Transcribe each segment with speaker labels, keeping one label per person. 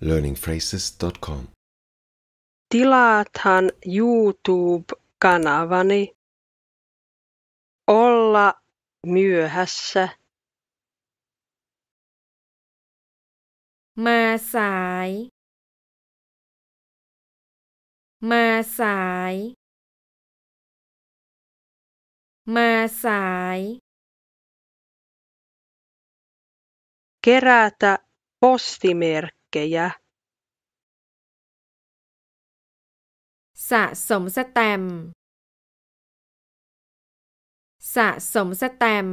Speaker 1: learningphrases.com.
Speaker 2: Tilaathan YouTube-kanavani Olla
Speaker 1: myöhässä. Mä sai. Mä sai. Mä sai. Kerätä postimerkki. 嘅呀สะสมสแตม สะสมสแตม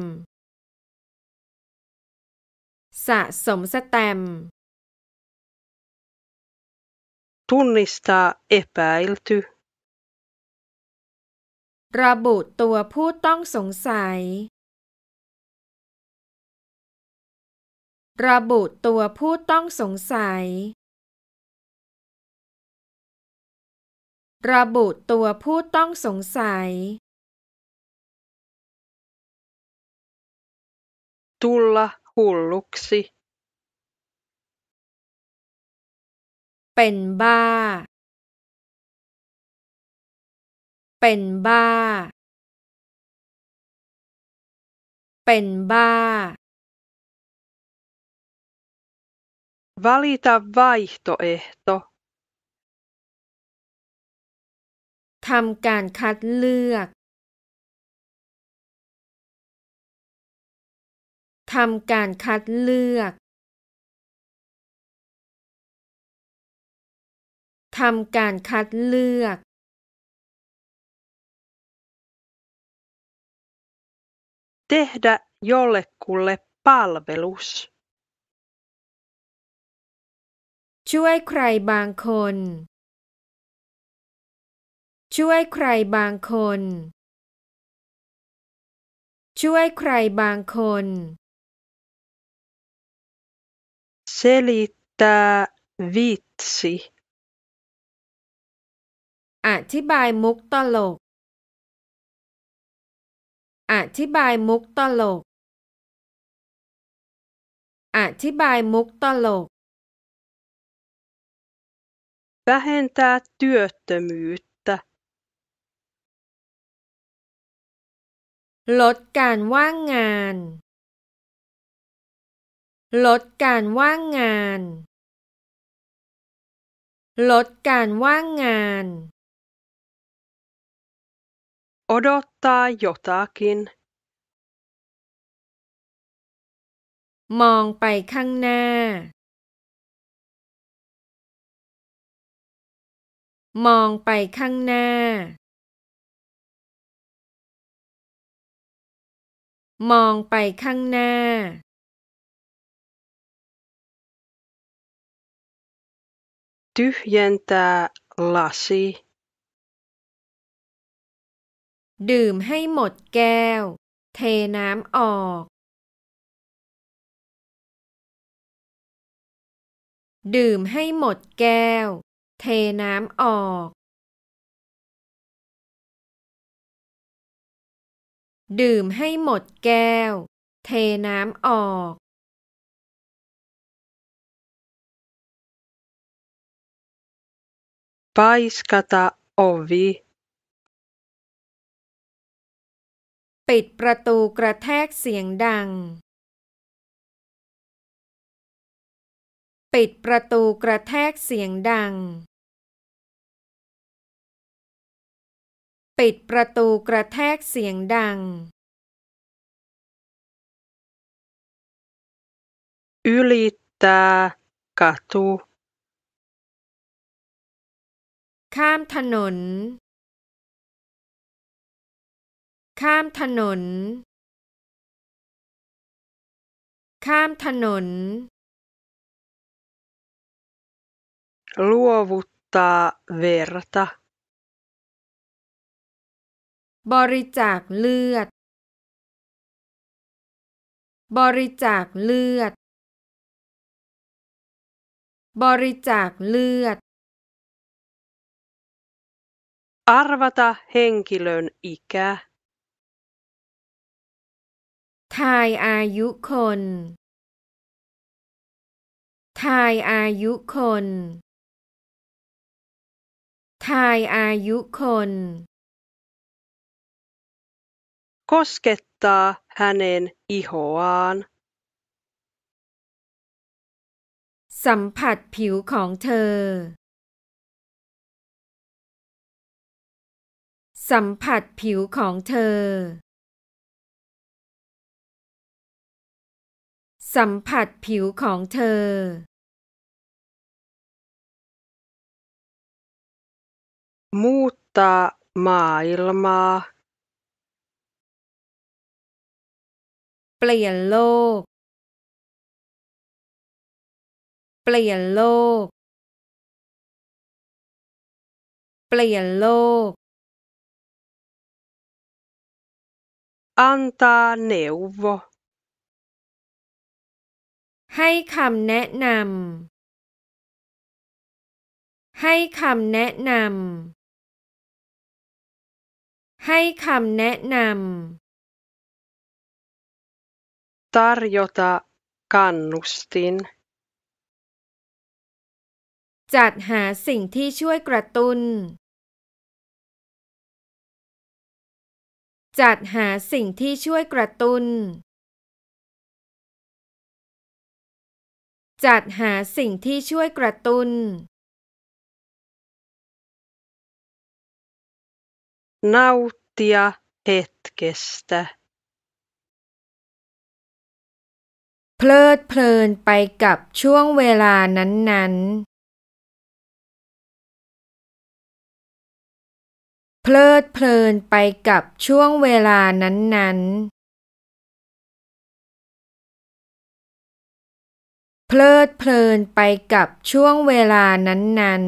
Speaker 1: สะสมสแตม tunnistaa epäilty ระบุตัวผู้ต้องสงสัยระบุตัวผู้ต้องสงสัย ระบุตัวผู้ต้องสงสัย tulla hulluksi เป็นบ้า เป็นบ้า เป็นบ้า Valita vaihtoehto. ทำการคัดเลือกทำการคัดเลือกทำการคัดเลือก Tehdä jollekulle palvelus. ช่วยใครบางคน ช่วยใครบางคน ช่วยใครบางคน เซลิตาวิตซีอธิบายมุกตลก อธิบายมุกตลก อธิบายมุกตลก vähentää työttömyyttä ลดการว่างงาน ลดการว่างงาน ลดการว่างงาน odottaa jotakin มองไปข้างหน้ามองไปข้างหน้า มองไปข้างหน้าดูยันตาลาซี ดื่มให้หมดแก้ว เทน้ำออก ดื่มให้หมดแก้วเทน้ำออก ดื่มให้หมดแก้ว เทน้ำออกปาสก k a t a อวีปิดประตูกระแทกเสียงดัง ปิดประตูกระแทกเสียงดังปิดประตูกระแทกเสียงดังอุลิตาก k a ูข้ามถนน ข้ามถนน ข้ามถนนลัววุตตาเวรตาบริจาคเลือด บริจาคเลือด บริจาคเลือด arvata henkilön ikä ทายอายุคนทายอายุคนทายอายุคน koskettaa hänen ihoaan. สัมผัสผิวของเธอ สัมผัสผิวของเธอ สัมผัสผิวของเธอ muuttaa m a a i l เปลี่ยนโลก เปลี่ยนโลก เปลี่ยนโลก antaa n นว v o ให้คำแนะนำให้คำแนะนำให้คำแนะนำ tarjota kannustin จัดหาสิ่งที่ช่วยกระตุน้นจัดหาสิ่งที่ช่วยกระตุน้นจัดหาสิ่งที่ช่วยกระตุน้นนาวเ t ียเฮตเกส t ä เพลิดเพลินไปกับช่วงเวลานั้น ๆ เพลิดเพลินไปกับช่วงเวลานั้น ๆ เพลิดเพลินไปกับช่วงเวลานั้น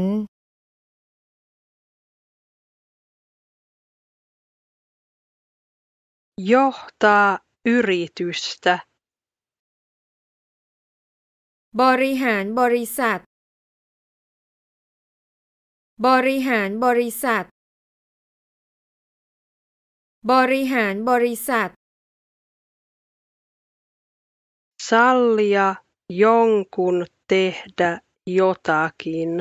Speaker 1: ๆ j ย h ตาอุริตุสต์บริหารบริษัท บริหารบริษัทบริหารบริษัท sallia jonkun tehdä jotakin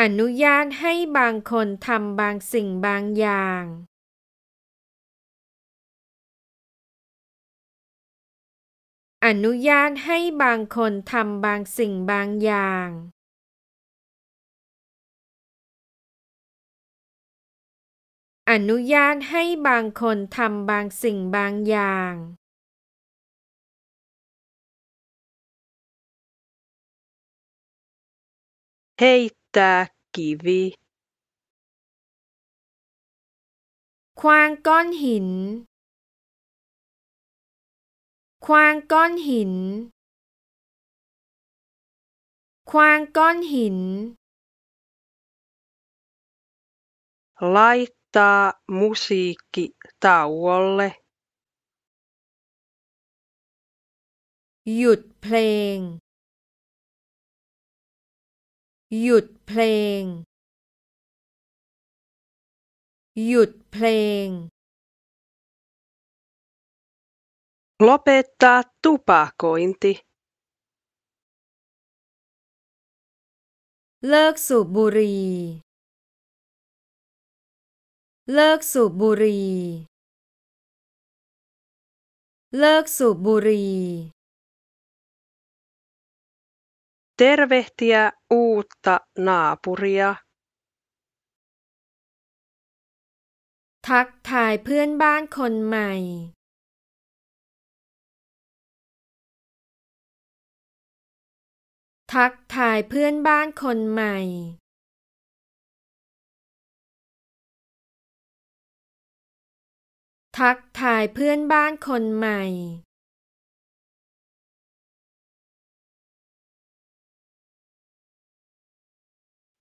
Speaker 1: อนุญาตให้บางคนทำบางสิ่งบางอย่างอนุญาตให้บางคน ทำ บางสิ่งบางอย่าง อนุญาตให้บางคนทำบางสิ่งบางอย่างเฮ i ตากิวี ควางก้อนหินควางก้อนหิน ควางก้อนหิน laittaa musiikki tauolle หยุดเพลง หยุดเพลง หยุดเพลง lopettaa tupakointi เลิกสูบบุหรี่เลิกสูบบุหรี่เลิกสูบบุหรี่ tervehtiä uutta naapuria ทักทายเพื่อนบ้านคนใหม่ทักทายเพื่อนบ้านคนใหม่ ทักทายเพื่อนบ้านคนใหม่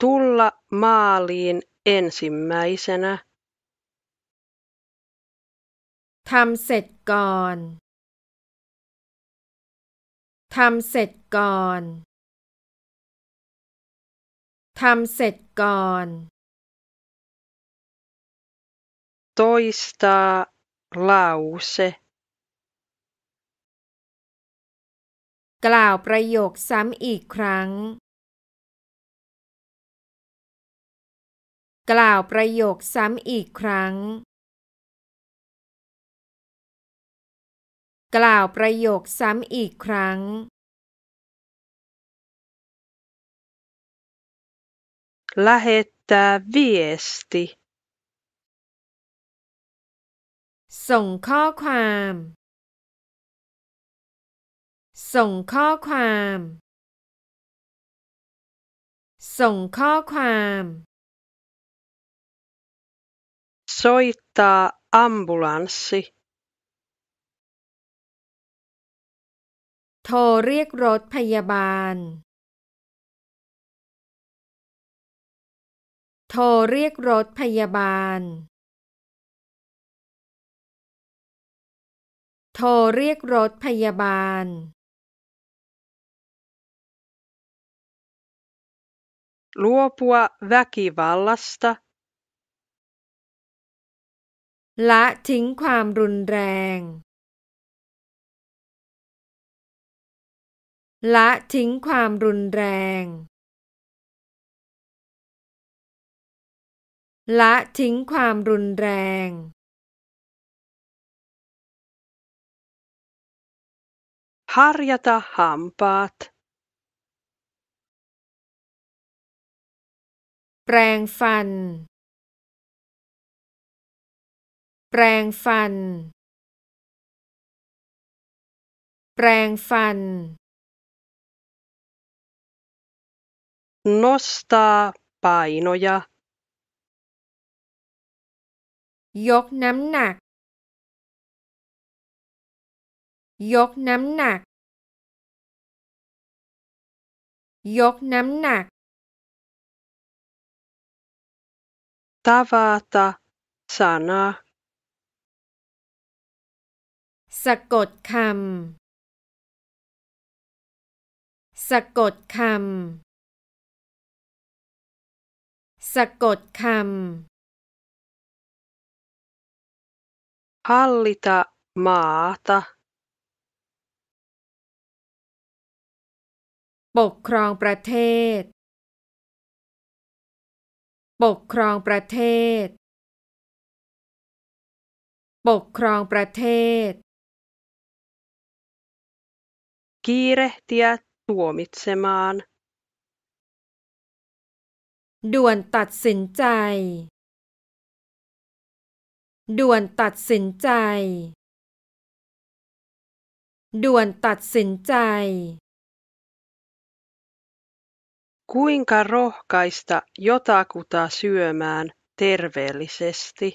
Speaker 1: Tulla maaliin ensimmäisenä. ทำเสร็จก่อน ทำเสร็จก่อนทำเสร็จก่อน toistaa lause กล่าวประโยคซ้ำอีกครั้ง กล่าวประโยคซ้ำอีกครั้ง กล่าวประโยคซ้ำอีกครั้ง lähettää viesti ส่งข้อความ ส่งข้อความส่งข้อความ soittaa ambulanssi โทรเรียกรถพยาบาลโทรเรียกรถพยาบาล โทรเรียกรถพยาบาลล u o p u a ว ä ก i วัลลัสตาละทิ้งความรุนแรงละทิ้งความรุนแรงละทิ้งความรุนแรงฮาริยตาหามปาตแปลงฟัน แปลงฟัน แปลงฟัน โนสตาไปโนยายกน้ำหนัก ยกน้ำหนัก ยกน้ำหนักตาวาตาสานาสะกดคำ สะกดคำ สะกดคำ hallita maata ปกครองประเทศปกครองประเทศปกครองประเทศ kiirehtiä tuomitsemaan ด่วนตัดสินใจด่วนตัดสินใจ ด่วนตัดสินใจ Kuinka rohkaista
Speaker 2: jotakuta syömään terveellisesti?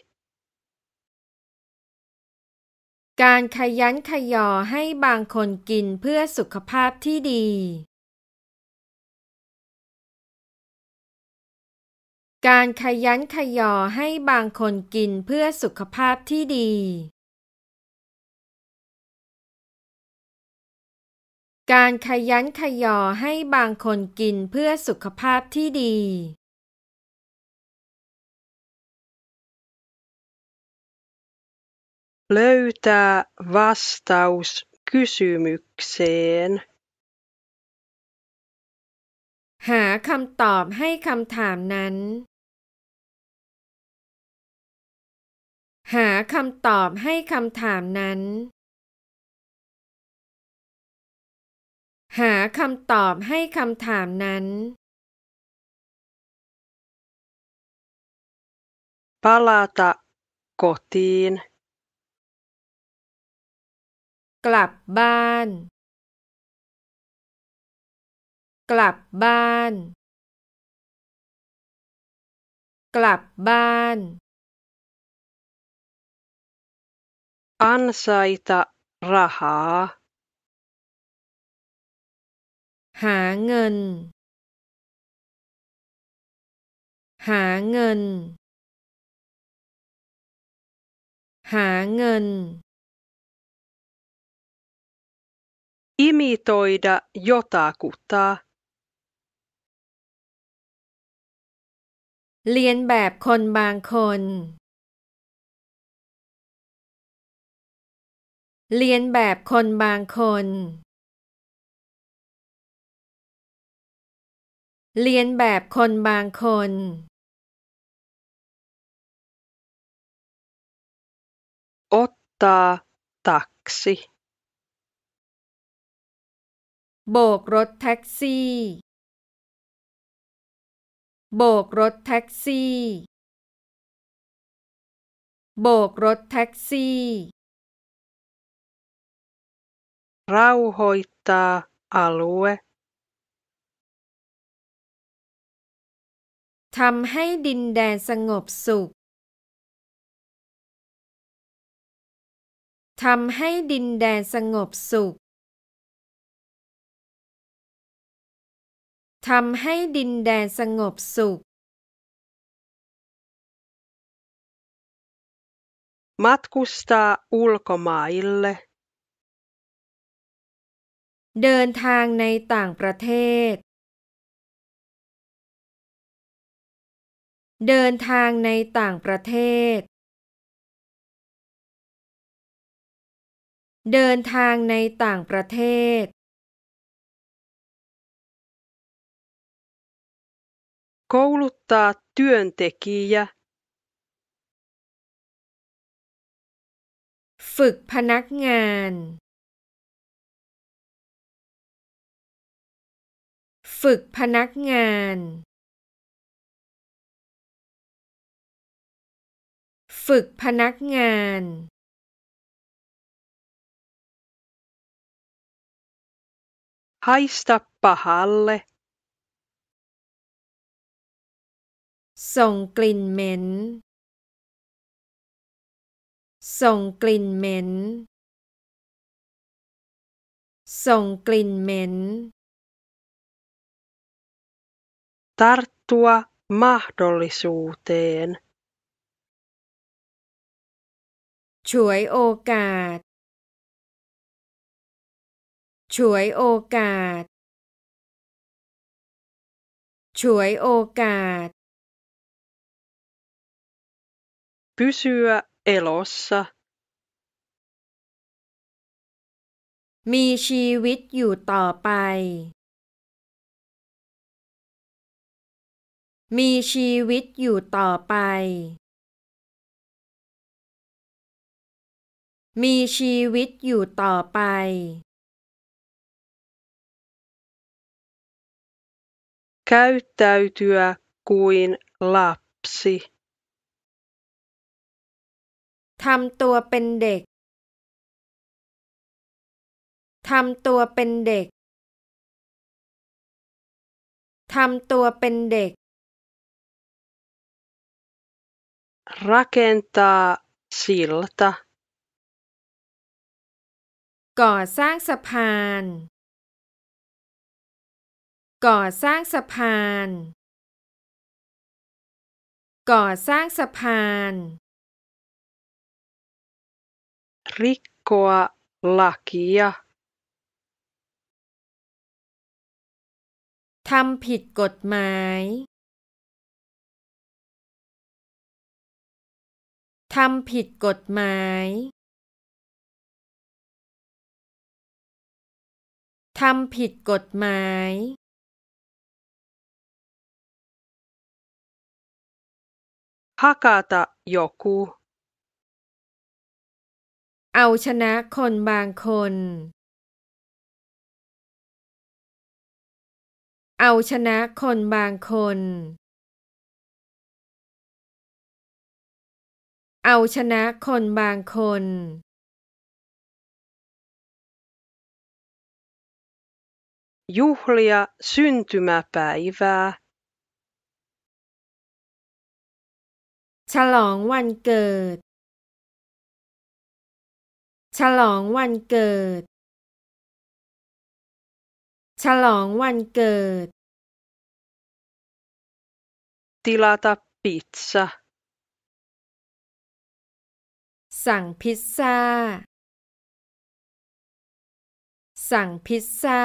Speaker 1: การขยันขยอให้บางคนกินเพื่อสุขภาพที่ดีการขยันขยอให้บางคนกินเพื่อสุขภาพที่ดี การขยันขยอให้บางคนกินเพื่อสุขภาพที่ดี l ล y t ä วัสดุ a u s k คุ y ม y ุกเซนหาคำตอบให้คำถามนั้นหาคำตอบให้คำถามนั้น หาคำตอบให้คำถามนั้น palata kotiin กลับบ้าน กลับบ้าน กลับบ้าน ansaita rahaa หาเงินหาเงินหาเงิน imitoida jotakuta เรียนแบบคนบางคนเรียนแบบคนบางคนเรียนแบบคนบางคน o ต t แท็กซี่ โบกรถแท็กซี่ โบกรถแท็กซี่ โบกรถแท็กซี่ rauhoittaa alue ทำให้ดินแดนสงบสุข ทำให้ดินแดนสงบสุข ทำให้ดินแดนสงบสุข matkustaa ulkomaille เดินทางในต่างประเทศ เดินทางในต่างประเทศ เดินทางในต่างประเทศ kouluttaa työntekijä ฝึกพนักงานฝึกพนักงาน ฝึกพนักงานไฮสตัปปะฮัลเลส่งกลิ่นเหม็น ส่งกลิ่นเหม็น ส่งกลิ่นเหม็น tarttua mahdollisuuteen. ฉวยโอกาสฉวยโอกาสฉวยโอกาส pysyä elossa มีชีวิตอยู่ต่อไปมีชีวิตอยู่ต่อไป มีชีวิตอยู่ต่อไป käyttäytyä kuin lapsi ทำตัวเป็นเด็ก ทำตัวเป็นเด็ก ทำตัวเป็นเด็ก rakentaa silta ก่อสร้างสะพาน ก่อสร้างสะพาน ก่อสร้างสะพาน rikkoa lakia ทำผิดกฎหมายทำผิดกฎหมาย ทำผิดกฎหมาย ฮากาตะยอกูเอาชนะคนบางคน เอาชนะคนบางคนเอาชนะคนบางคนยู h l ียซ y นตุมาปา i v าฉลองวันเกิด ฉลองวันเกิด ฉลองวันเกิด t i l a t พิซซ่าสั่งพิซซ่า สั่งพิซซ่า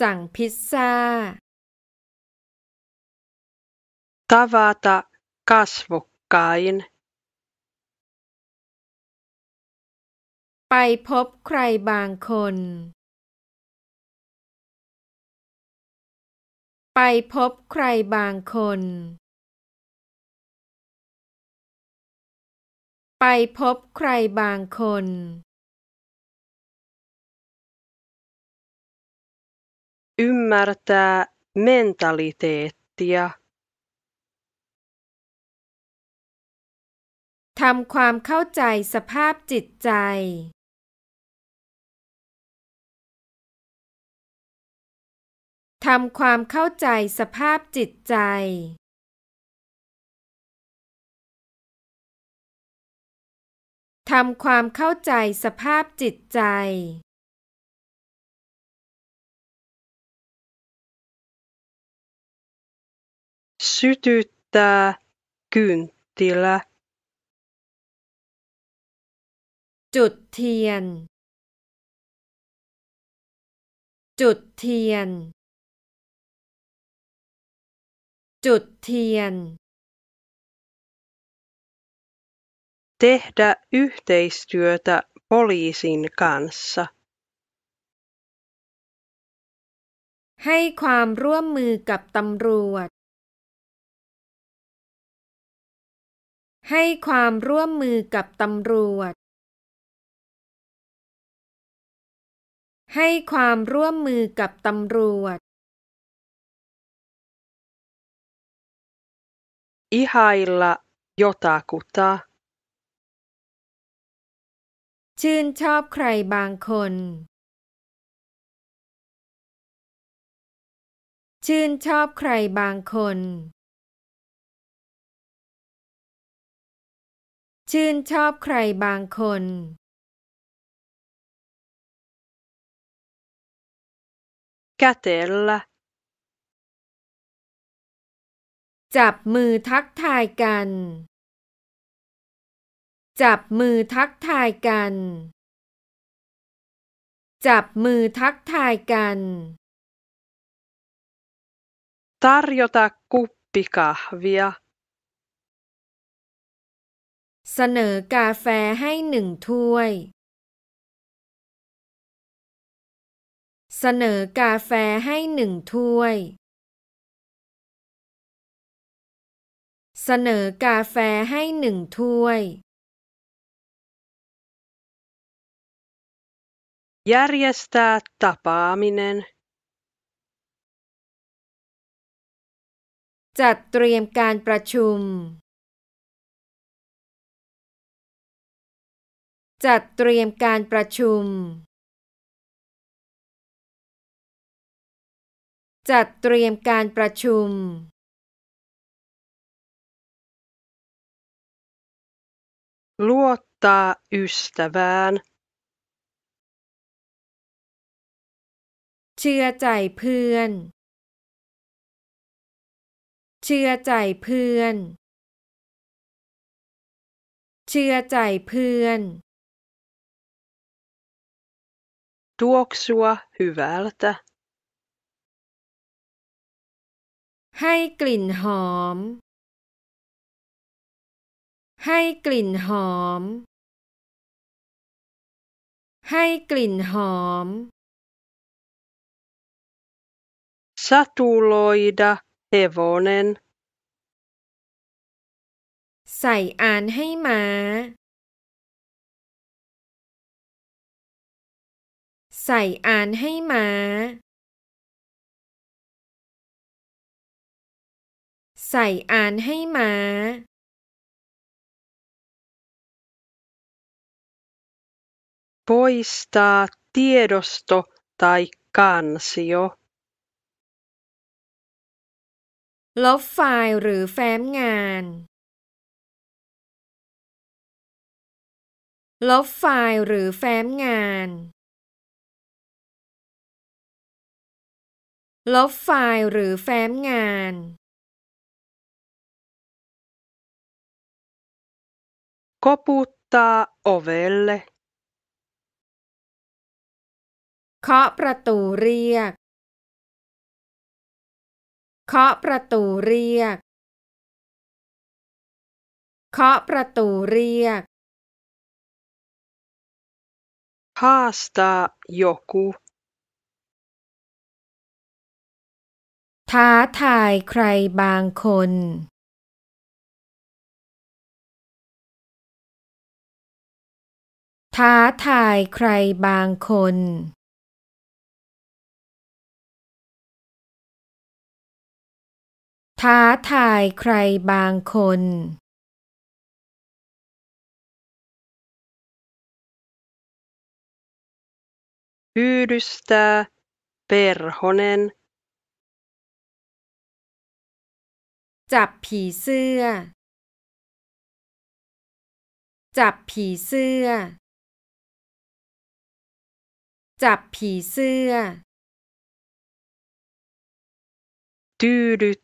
Speaker 1: สั่งพิซซ่า t าวาตาคาส v กกก a i ไปพบใครบางคน ไปพบใครบางคนไปพบใครบางคนยุมมาร์ตาเมนตาลิตีติอาทำความเข้าใจสภาพจิตใจ ทำความเข้าใจสภาพจิตใจทำความเข้าใจสภาพจิตใจสุดตา t ุ ä ต y ละจุดเทียน จุดเทียน จุดเทียน tehdä yhteistyötä poliisin kanssa. ให้ความร่วมมือกับตำรวจ ให้ความร่วมมือกับตำรวจ ให้ความร่วมมือกับตำรวจ ihailla jotakuta ชื่นชอบใครบางคน ชื่นชอบใครบางคน ชื่นชอบใครบางคนาเตลล่าจับมือทักทายกันจับมือทักทายกัน จับมือทักทายกัน t a r j o ต a k u ปป i k a h v i เสนอกาแฟให้หนึ่งถ้วย เสนอกาแฟให้หนึ่งถ้วย เสนอกาแฟให้หนึ่งถ้วย järjestää tapaaminen จัดเตรียมการประชุม จัดเตรียมการประชุมจัดเตรียมการประชุม luottaa ystävään ชื่อใจเพื่อน เชื่อใจเพื่อน เชื่อใจเพื่อนตั t u ั k s u a h y v ว l t ä ให้กลิ่นหอม ให้กลิ่นหอม ให้กลิ่นหอม Satuloida hevonen. ใส่อานให้ม้าใส่อานให้ม้าใส่อานให้ม้า poistaa tiedosto tai kansio ลบไฟล์หรือแฟ้มงาน ลบไฟล์หรือแฟ้มงาน ลบไฟล์หรือแฟ้มงานก็ปุตตาโอเวเลเคาะประตูเรียกเคาะประตูเรียก เคาะประตูเรียก haastaa joku ท้าทายใครบางคน ท้าทายใครบางคนท้าทายใครบางคนพูดสตาเปอร์ฮอนนนจับผีเสื้อ จับผีเสื้อ จับผีเสื้อดูดู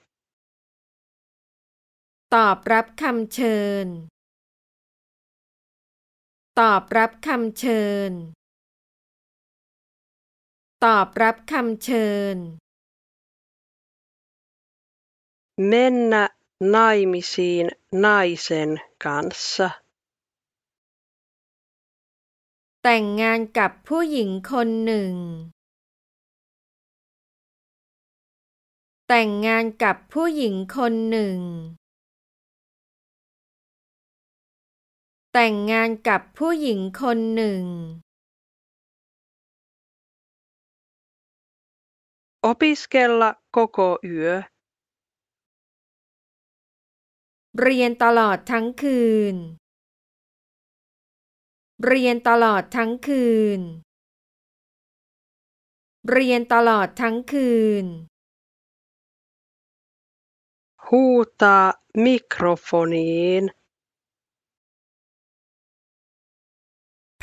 Speaker 1: ตอบรับคำเชิญ ตอบรับคำเชิญ ตอบรับคำเชิญ
Speaker 2: เมนนะนายมิซีนนายเซนกันซะ
Speaker 1: แต่งงานกับผู้หญิงคนหนึ่ง แต่งงานกับผู้หญิงคนหนึ่งแต่งงานกับผู้หญิงคนหนึ่ง opiskella koko yö เรียนตลอดทั้งคืน เรียนตลอดทั้งคืน เรียนตลอดทั้งคืนฮูตามิโครโฟนี n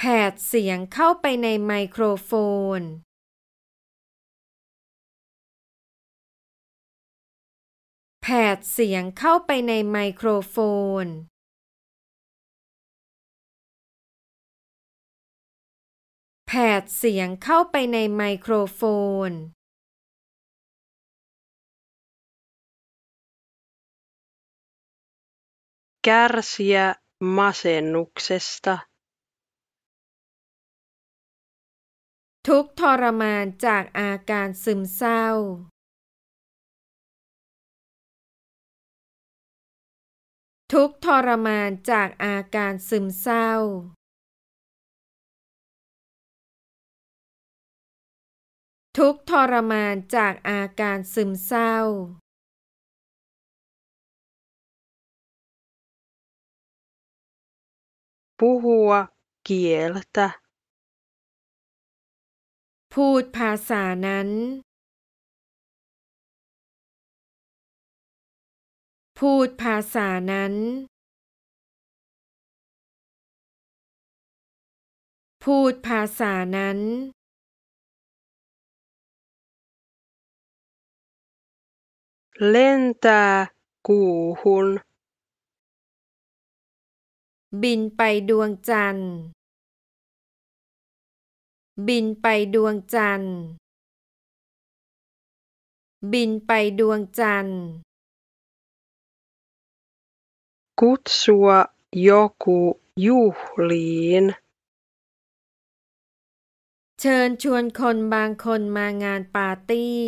Speaker 1: แผดเสียงเข้าไปในไมโครโฟน แผดเสียงเข้าไปในไมโครโฟน แผดเสียงเข้าไปในไมโครโฟนก ä r เ i ียมาเซนุกเซสตาทุกทรมานจากอาการซึมเศร้า ทุกทรมานจากอาการซึมเศร้า ทุกทรมานจากอาการซึมเศร้าู้หัวเกียรติพูดภาษานั้น พูดภาษานั้น พูดภาษานั้น เล่นตา k ู u h u บินไปดวงจันทร์บินไปดวงจันทร์ บินไปดวงจันทร์ กุ t s u a j o ยุ j u h l i i เชิญชวนคนบางคนมางานปาร์ตี้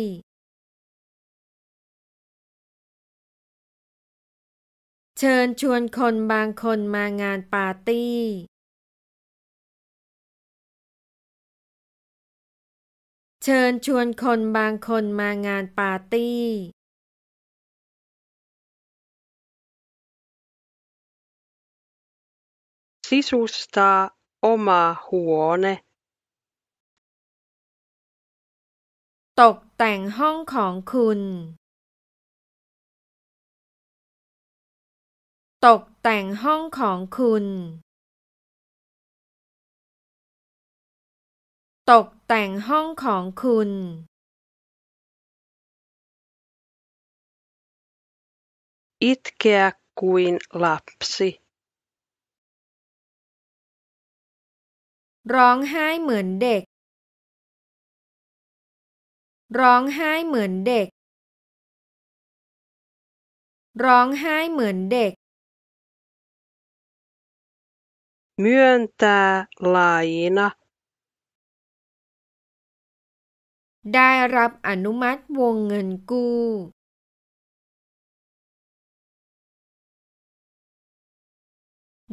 Speaker 1: เชิญชวนคนบางคนมางานปาร์ตี้เชิญชวนคนบางคนมางานปาร์ตี้ซิสุสตาโอมาหัวเนตกแต่งห้องของคุณ ตกแต่งห้องของคุณ ตกแต่งห้องของคุณ Itkeä kuin lapsi ร้องไห้เหมือนเด็ก ร้องไห้เหมือนเด็ก ร้องไห้เหมือนเด็ก Myöntää laina ได้รับอนุมัติวงเงินกู้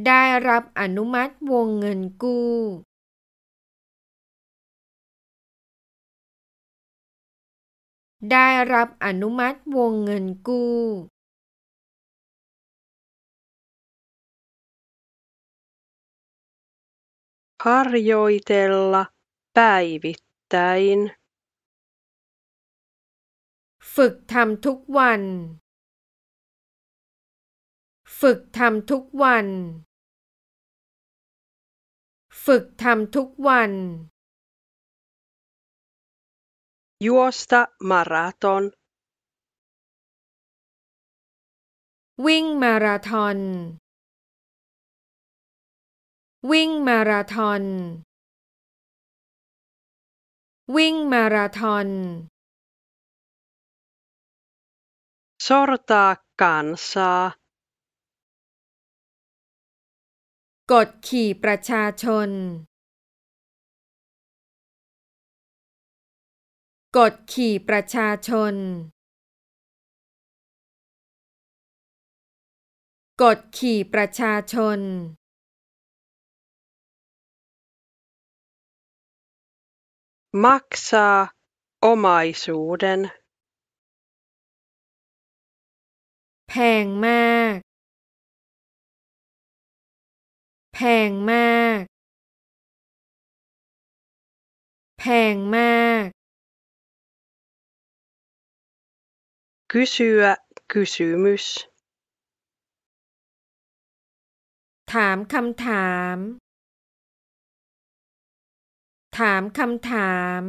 Speaker 1: ได้รับอนุมัติวงเงินกู้ ได้รับอนุมัติวงเงินกู้ harjoitella päivittäin ฝึกทำทุกวัน ฝึกทำทุกวัน ฝึกทำทุกวัน Juosta maraton วิ่งมาราธอน วิ่งมาราธอน วิ่งมาราธอน sortaa kansaa กดขี่ประชาชน กดขี่ประชาชนกดขี่ประชาชน m a k ซ a a o m a i s u ด d e แพงมาก แพงมาก แพงมากื y s y ä k y s อมุสถามคำถาม ถามคำถาม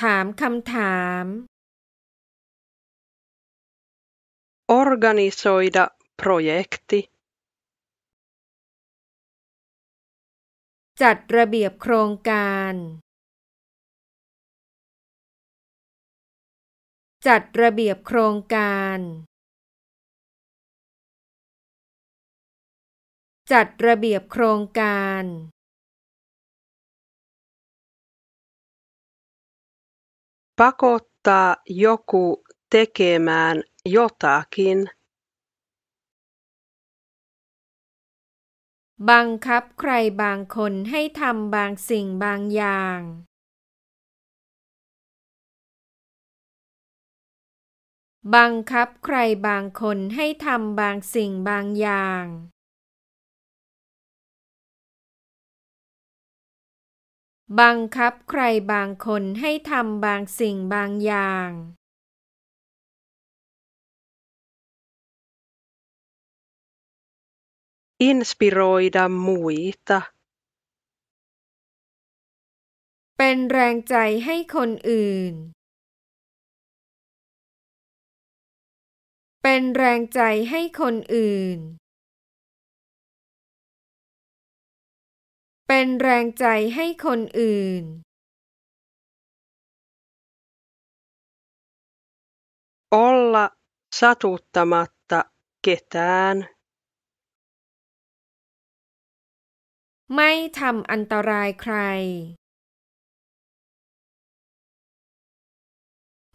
Speaker 1: ถามคำถาม Organisoida projekti. Pakottaa joku จัดระเบียบโครงการปะกตตาโยกุเทเกมาน jotakin บังคับใครบางคนให้ทำบางสิ่งบางอย่าง บังคับใครบางคนให้ทำบางสิ่งบางอย่าง บังคับใครบางคนให้ทำบางสิ่งบางอย่าง inspiroida muita เป็นแรงใจให้คนอื่น เป็นแรงใจให้คนอื่น เป็นแรงใจให้คนอื่น olla satuttamatta ketään ไม่ทำอันตรายใคร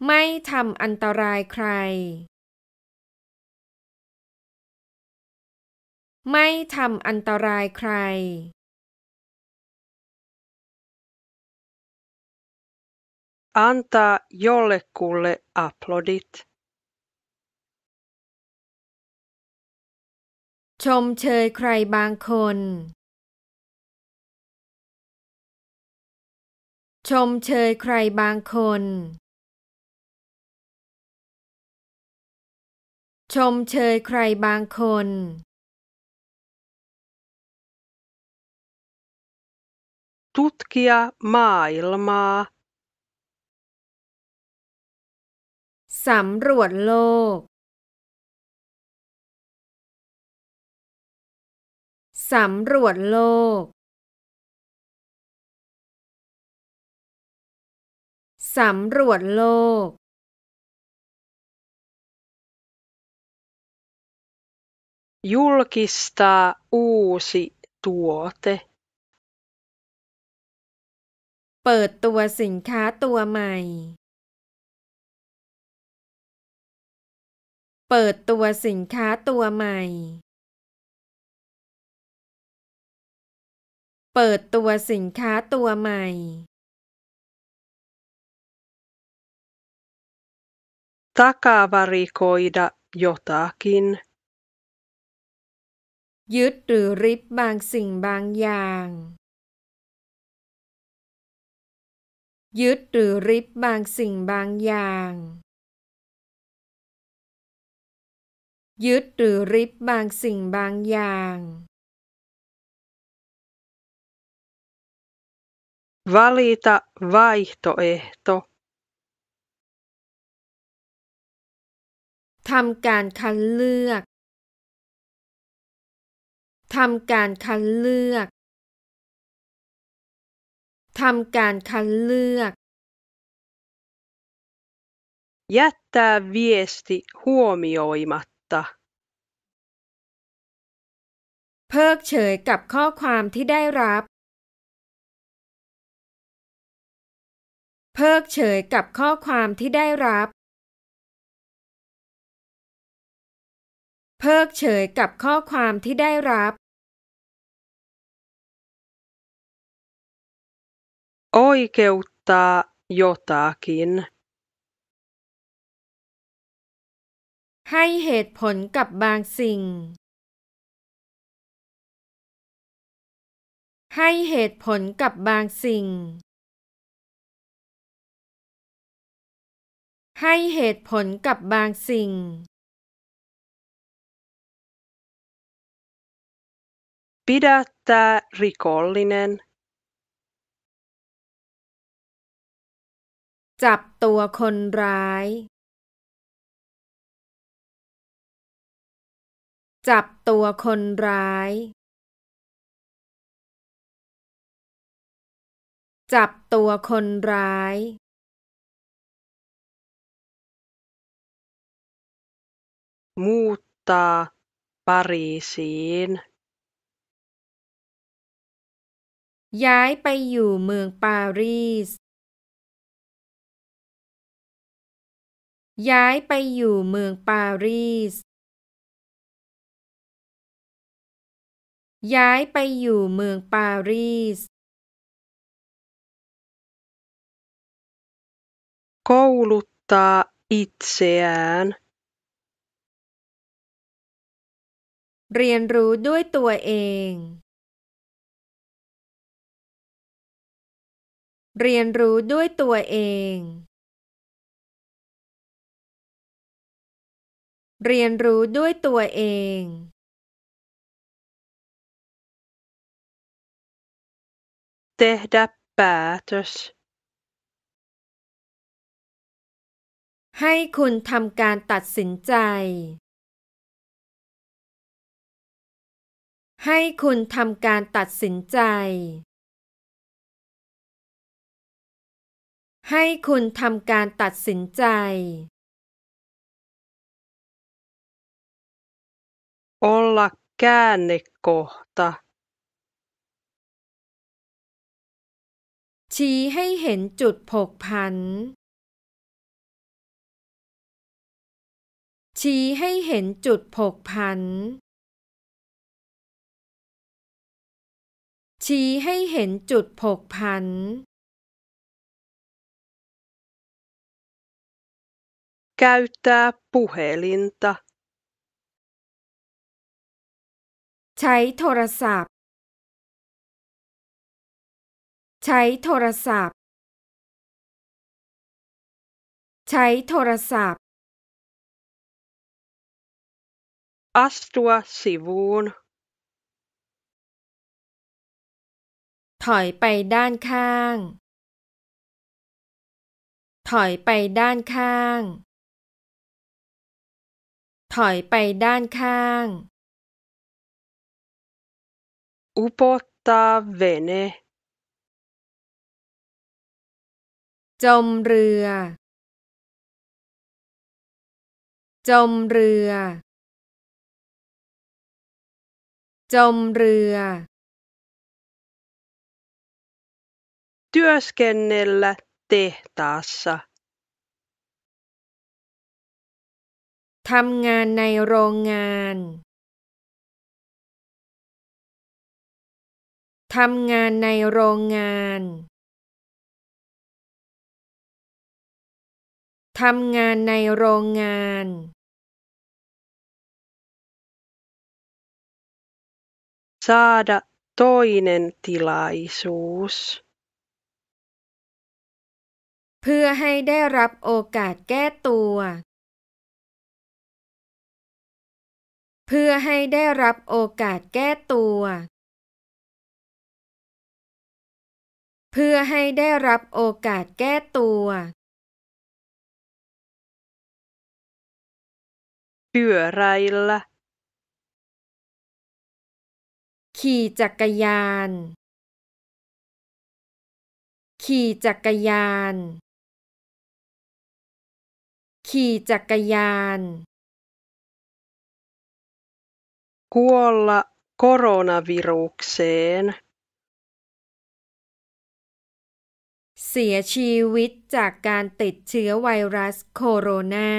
Speaker 1: ไม่ทำอันตรายใคร ไม่ทำอันตรายใคร a n t a า jollekulle a p l ด d i t ชมเชยใครบางคนชมเชยใครบางคน ชมเชยใครบางคน ทุตเกียมาอิลมา สำรวจโลก สำรวจโลกสำรวจโลกยูลกิสตาอู u ิตัวเตเปิดตัวสินค้าตัวใหม่ เปิดตัวสินค้าตัวใหม่ เปิดตัวสินค้าตัวใหม่ takavarikoida jotakin. ยึ
Speaker 3: ดหรือริบบางสิ่งบางอย่างยึดหรือริบบางสิ่งบางอย่าง
Speaker 1: ยึดหรือริบบางสิ่งบางอย่าง valita vaihtoehto ทำการคัดเลือก ทำการคัดเลือก ทำการคัดเลือกยัตตาวิ i e s t i h u ม m โอิมัตตาเพิกเฉยกับข้อความที่ได้รับ เพิกเฉยกับข้อความที่ได้รับเพิกเฉยกับข้อความที่ได้รับโ i k e u t t a a jotakin ให้เหตุผลกับบางสิ่ง ให้เหตุผลกับบางสิ่ง ให้เหตุผลกับบางสิ่ง pidättää rikollinen จับตัวคนร้าย จับตัวคนร้าย จับตัวคนร้าย muuttaa Pariisiin ย้ายไปอยู่เมืองปารีส ย้ายไปอยู่เมืองปารีส ย้ายไปอยู่เมืองปารีส k o ลุตต t a a i เ s e เรียนรู้ด้วยตัวเองเรียนรู้ด้วยตัวเอง เรียนรู้ด้วยตัวเองเทดับปาต t ö ให้คุณทำการตัดสินใจ ให้คุณทำการตัดสินใจให้คุณทำการตัดสินใจ olla käännekohta ชี้ให้เห็นจุดผกผันชี้ให้เห็นจุดผกผันชี้ให้เห็นจุดผกผัน käyttää puhelinta ใช้โทรศัพท์ ใช้โทรศัพท์ ใช้โทรศัพท์ astua sivuun ถอยไปด้านข้าง ถอยไปด้านข้างถอยไปด้านข้าง upottaa vene จมเรือ จมเรือ จมเรือ työskennellä tehtaassa ทำงานในโรงงาน ทำงานในโรงงาน ทำงานในโรงงาน s ด a ตัวอินเนทิ l a อิ u u s เพื่อให้ได้รับโอกาสแก้ตัวเพื่อให้ได้รับโอกาสแก้ตัว เพื่อให้ได้รับโอกาสแก้ตัว เพื่ออะไรล่ะ ขี่จักรยาน ขี่จักรยาน ขี่จักรยาน kuolla koronavirukseen เสียชีวิตจากการติดเชื้อไวรัสโคโรนา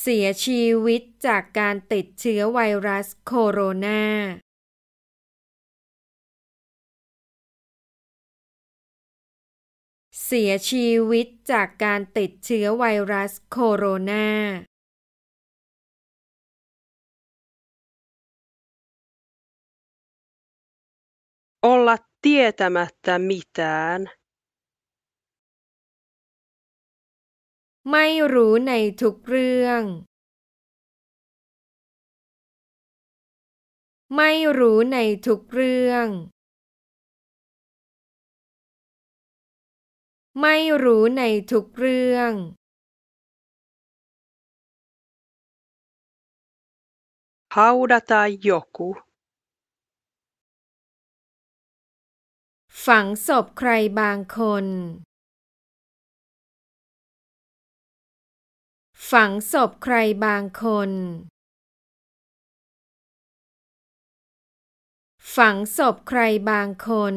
Speaker 1: เสียชีวิตจากการติดเชื้อไวรัสโคโรนาเสียชีวิตจากการติดเชื้อไวรัสโคโรนาอล l l a tietämättä mitään ไม่รู้ในทุกเรื่อง ไม่รู้ในทุกเรื่องไม่รู้ในทุกเรื่องฮาวดาตาโยกุฝังศพใครบางคนฝังศพใครบางคนฝังศพใครบางคน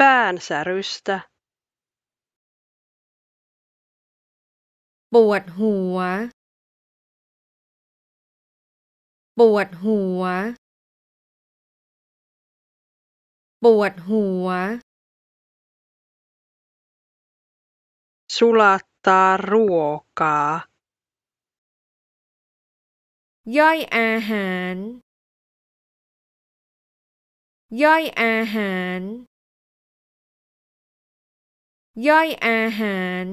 Speaker 1: päänsärystä. Puhut hua. Puhut hua. Puhut hua. Sulattaa ruokaa. Jai ähän. Jai ähän. ย่อยอาหาร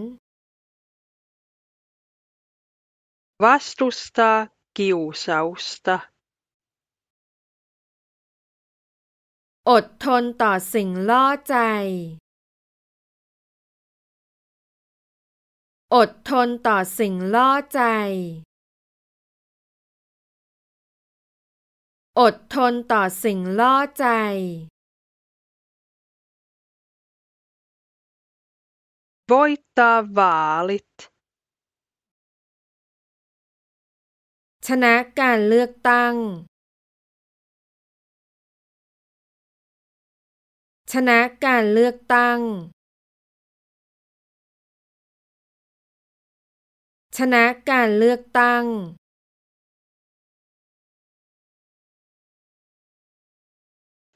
Speaker 1: v a s t u s t a kiusausta อดทนต่อสิ่งล่อใจ อดทนต่อสิ่งล่อใจ อดทนต่อสิ่งล่อใจ voittaa vaalit ชนะการเลือกตั้ง ชนะการเลือกตั้ง ชนะการเลือกตั้ง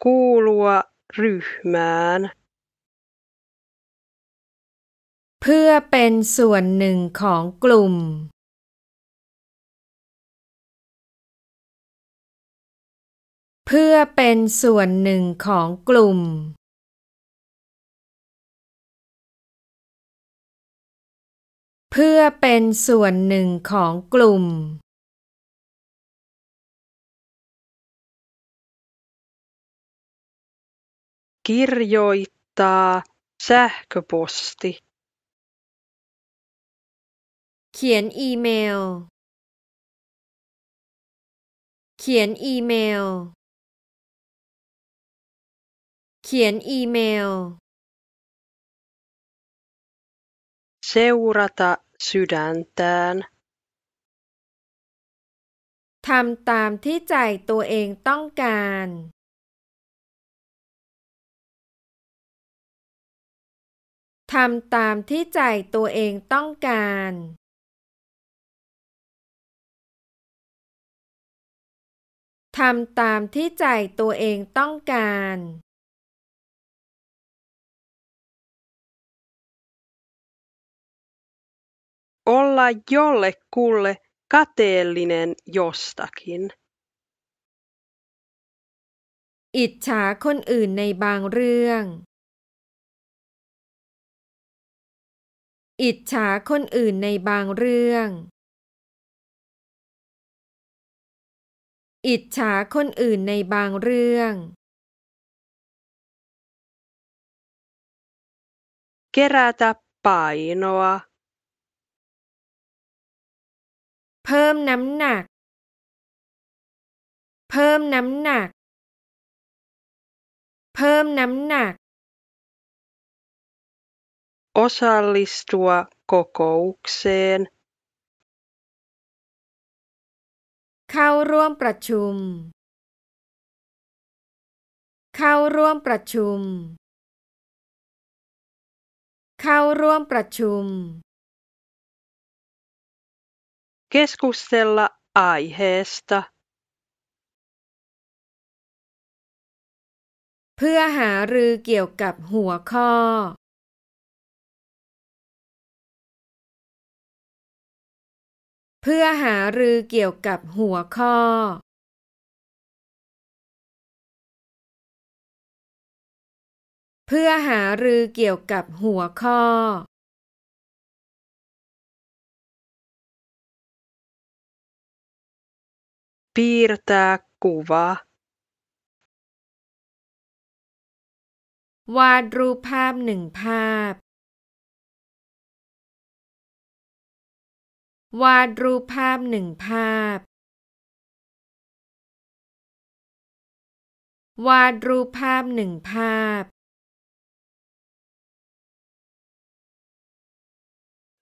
Speaker 1: กูรัวร r y h ม ä เพื่อเป็นส่วนหนึ่งของกลุ่ม เพื่อเป็นส่วนหนึ่งของกลุ่ม เพื่อเป็นส่วนหนึ่งของกลุ่ม k ิร j o i ต t a a s ä h k ö p o เขียนอีเมล เขียนอีเมล เขียนอีเมล seurata sydäntään ทำตามที่ใจตัวเองต้องการ ทำตามที่ใจตัวเองต้องการทำตามที่ใจตัวเองต้องการ olla jollekulle kateellinen jostakin อิจฉาคนอื่นในบางเรื่อง อิจฉาคนอื่นในบางเรื่องอิจฉาคนอื่นในบางเรื่อง kerätä painoa เพิ่มน้ำหนัก เพิ่มน้ำหนัก เพิ่มน้ำหนัก osallistua kokoukseen เข้าร่วมประชุม เข้าร่วมประชุม เข้าร่วมประชุม keskustella aiheesta เพื่อหารือเกี่ยวกับหัวข้อเพื่อหารือเกี่ยวกับหัวข้อ เพื่อหารือเกี่ยวกับหัวข้อ piirtää kuva วาดรูปภาพหนึ่งภาพวาดรูปภาพหนึ่งภาพ วาดรูปภาพหนึ่งภาพ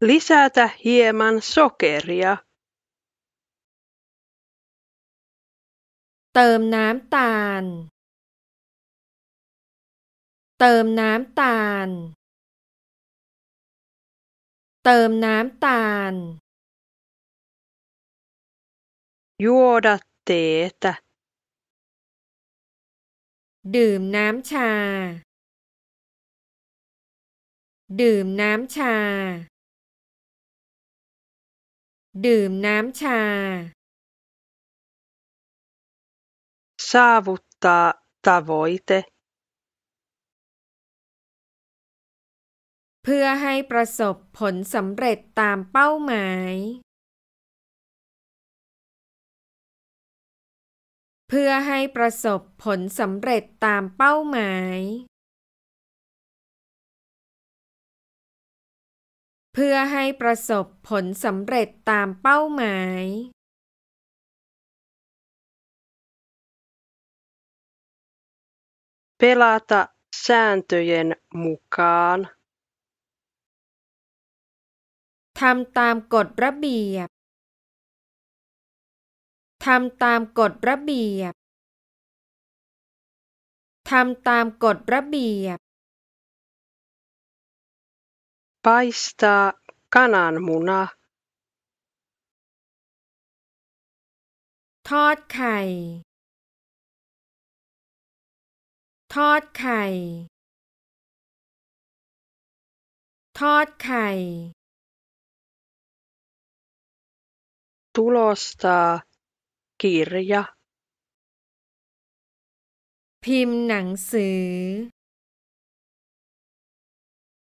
Speaker 1: Lisätä hieman sokeria. เติมน้ำตาลเติมน้ำตาลเติมน้ำตาล juoda teetä ดื่มน้ำชา ดื่มน้ำชา ดื่มน้ำชา saavuttaa tavoite เพื่อให้ประสบผลสำเร็จตามเป้าหมายเพื่อให้ประสบผลสำเร็จตามเป้าหมาย เพื่อให้ประสบผลสำเร็จตามเป้าหมายเ e ลาตะแซนต t ö j e n m u k a ทำตามกฎระเบียบทำตามกฎระเบียบ ทำตามกฎระเบียบ paistaa kananmuna ทอดไข่ ทอดไข่ ทอดไข่ tulostaa kirja พิมพ์หนังสือ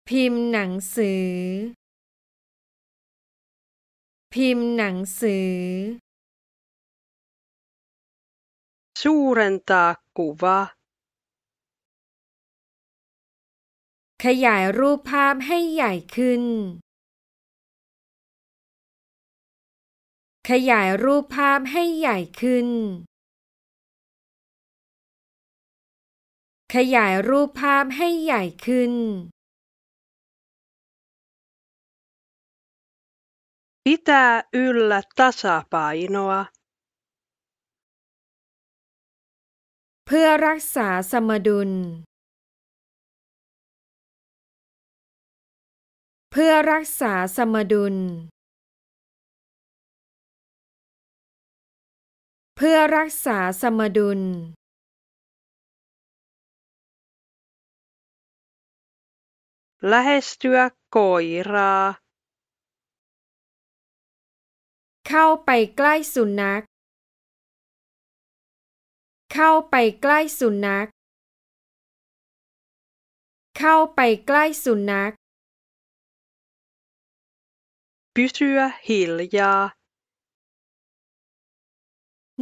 Speaker 1: พิมพ์หนังสือพิมพ์หนังสือ s u u r e n า a ู k u v a ขยายรูปภาพให้ใหญ่ขึ้นขยายรูปภาพให้ใหญ่ขึ้น ขยายรูปภาพให้ใหญ่ขึ้น Pitää yllä tasapainoa. เพื่อรักษาสมดุล เพื่อรักษาสมดุลเพื่อรักษาสมดุล และให้สตัว e s ยรา เข้าไปใกล้สุนัข เข้าไปใกล้สุนัขเข้าไปใกล้สุนัขบิช y ä ฮิลยา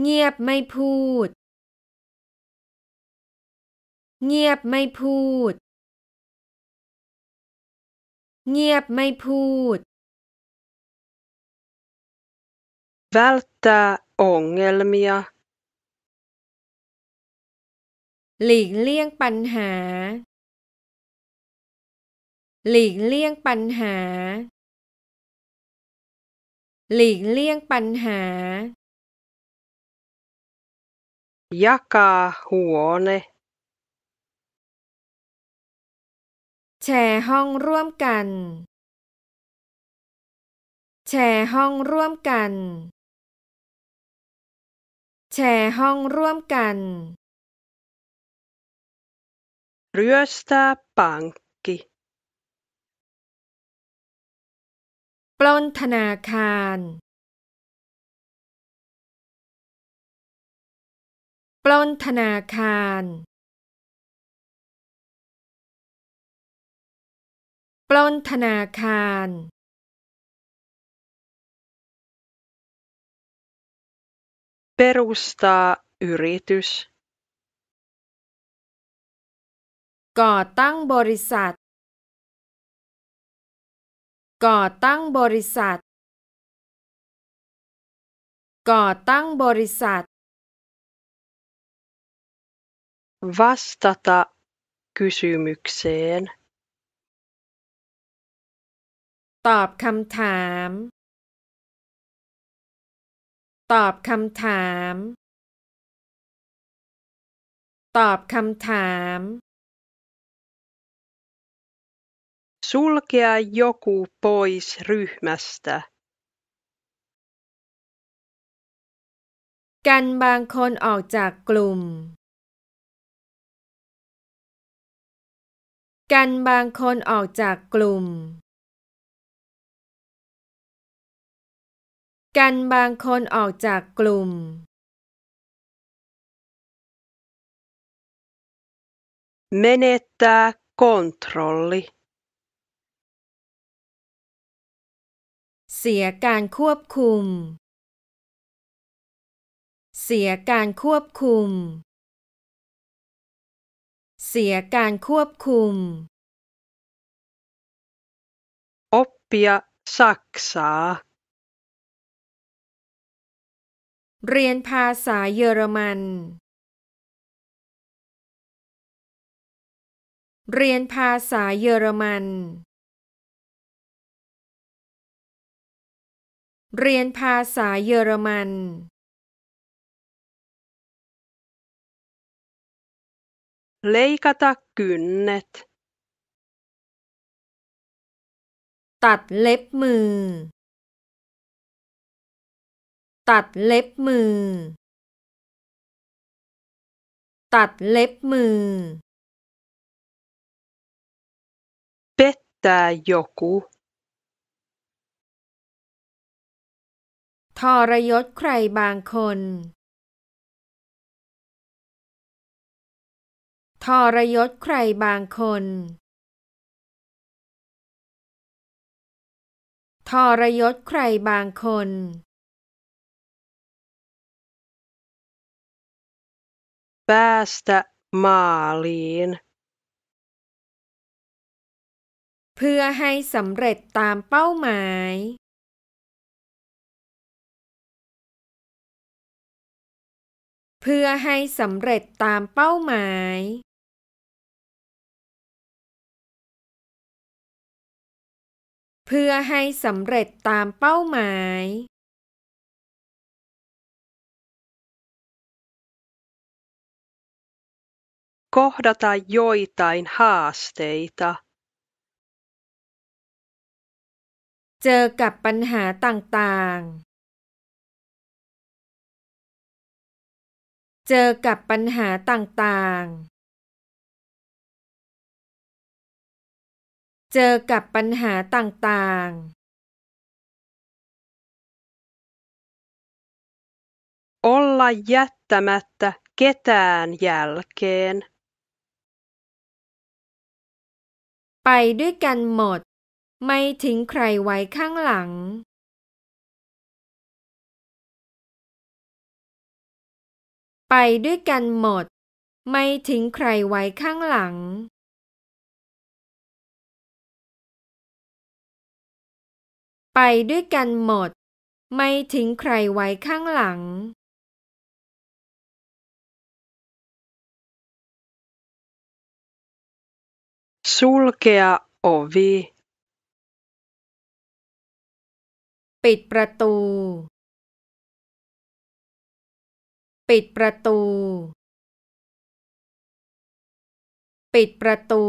Speaker 1: เงียบไม่พูด เงียบไม่พูด เงียบไม่พูด välttää ongelmia หลีกเลี่ยงปัญหา หลีกเลี่ยงปัญหา หลีกเลี่ยงปัญหา jakaa huone แชร์ห้องร่วมกัน แชร์ห้องร่วมกัน แชร์ห้องร่วมกันเรือสตาปังกีปล้นธนาคารปล้นธนาคารปล้นธนาคารเปร u สตาอุริตุสก่อตั้งบริษัท ก่อตั้งบริษัท ก่อตั้งบริษัท vastata kysymykseen. kysymykseen. ตอบคำถาม ตอบคำถามตอบคำถาม Sulkea joku pois ryhmästä. กันบางคนออกจากกลุ่มกันบางคนออกจากกลุ่ม กันบางคนออกจากกลุ่มเมเนตาคอนโทรลเสียการควบคุม เสียการควบคุมเสียการควบคุม oppia saksaa เรียนภาษาเยอรมัน เรียนภาษาเยอรมัน เรียนภาษาเยอรมัน leikata kynnet ตัดเล็บมือ ตัดเล็บมือ ตัดเล็บมือ pettää joku ทรยศใครบางคนทรยศใครบางคนทรยศใครบางคน บาสต t ä m a a l เพื่อให้สำเร็จตามเป้าหมาย เพื่อให้สำเร็จตามเป้าหมายเพื่อให้สำเร็จตามเป้าหมายก kohdata joitain haasteita เจอกับปัญหาต่างๆ เจอกับปัญหาต่างๆเจอกับปัญหาต่างๆ olla jättämättä ketään jälkeen. ไปด้วยกันหมด ไม่ทิ้งใครไว้ข้างหลัง ไปด้วยกันหมด ไม่ทิ้งใครไว้ข้างหลังไปด้วยกันหมด ไม่ทิ้งใครไว้ข้างหลังซูลเก e โอวี ปิดประตู ปิดประตู ปิดประตู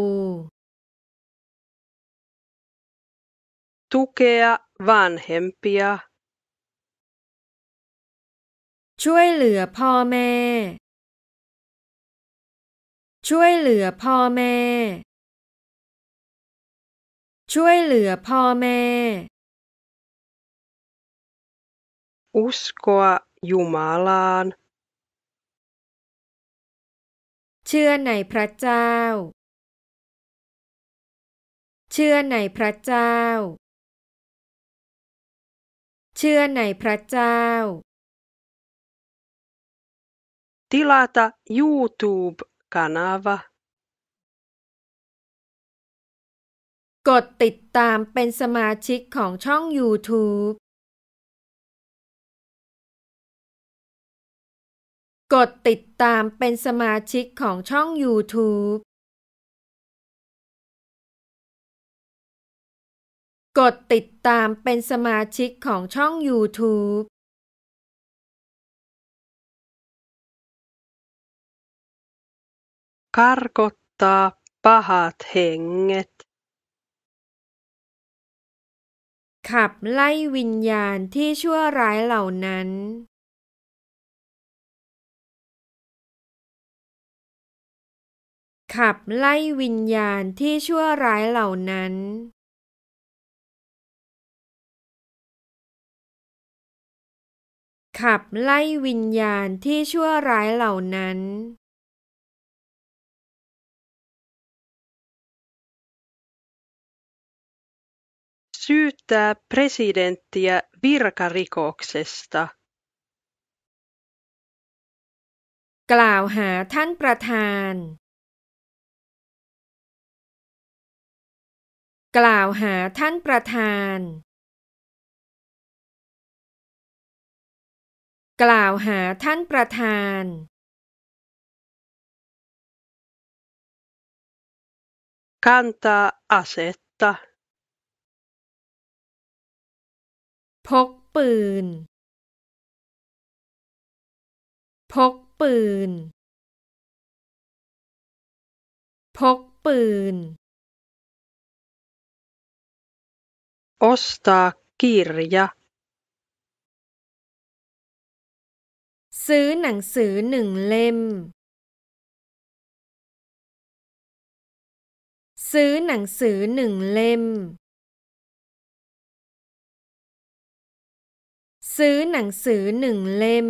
Speaker 1: tukea vanhempia ช่วยเหลือพ่อแม่ ช่วยเหลือพ่อแม่ ช่วยเหลือพ่อแม่อุสก a j u m าล a าน เชื่อในพระเจ้า เชื่อในพระเจ้าเชื่อในพระเจ้า Tilata YouTube-kanava กดติดตามเป็นสมาชิกของช่อง YouTube กดติดตามเป็นสมาชิกของช่อง YouTube กดติดตามเป็นสมาชิกของช่อง YouTube karkottaa pahat henget ขับไล่วิญญาณที่ชั่วร้ายเหล่านั้น ขับไล่วิญญาณที่ชั่วร้ายเหล่านั้นขับไล่วิญญาณที่ชั่วร้ายเหล่านั้นซูต้าประธานาธิบดีวิรกร k a r i k o k s e s t a กล่าวหาท่านประธาน กล่าวหาท่านประธานกล่าวหาท่านประธานคันตาอาเซตตา พกปืน พกปืน พกปืนอสตา a ิริยาซื้อหนังสือหนึ่งเล่ม ซื้อหนังสือหนึ่งเล่ม ซื้อหนังสือหนึ่งเล่ม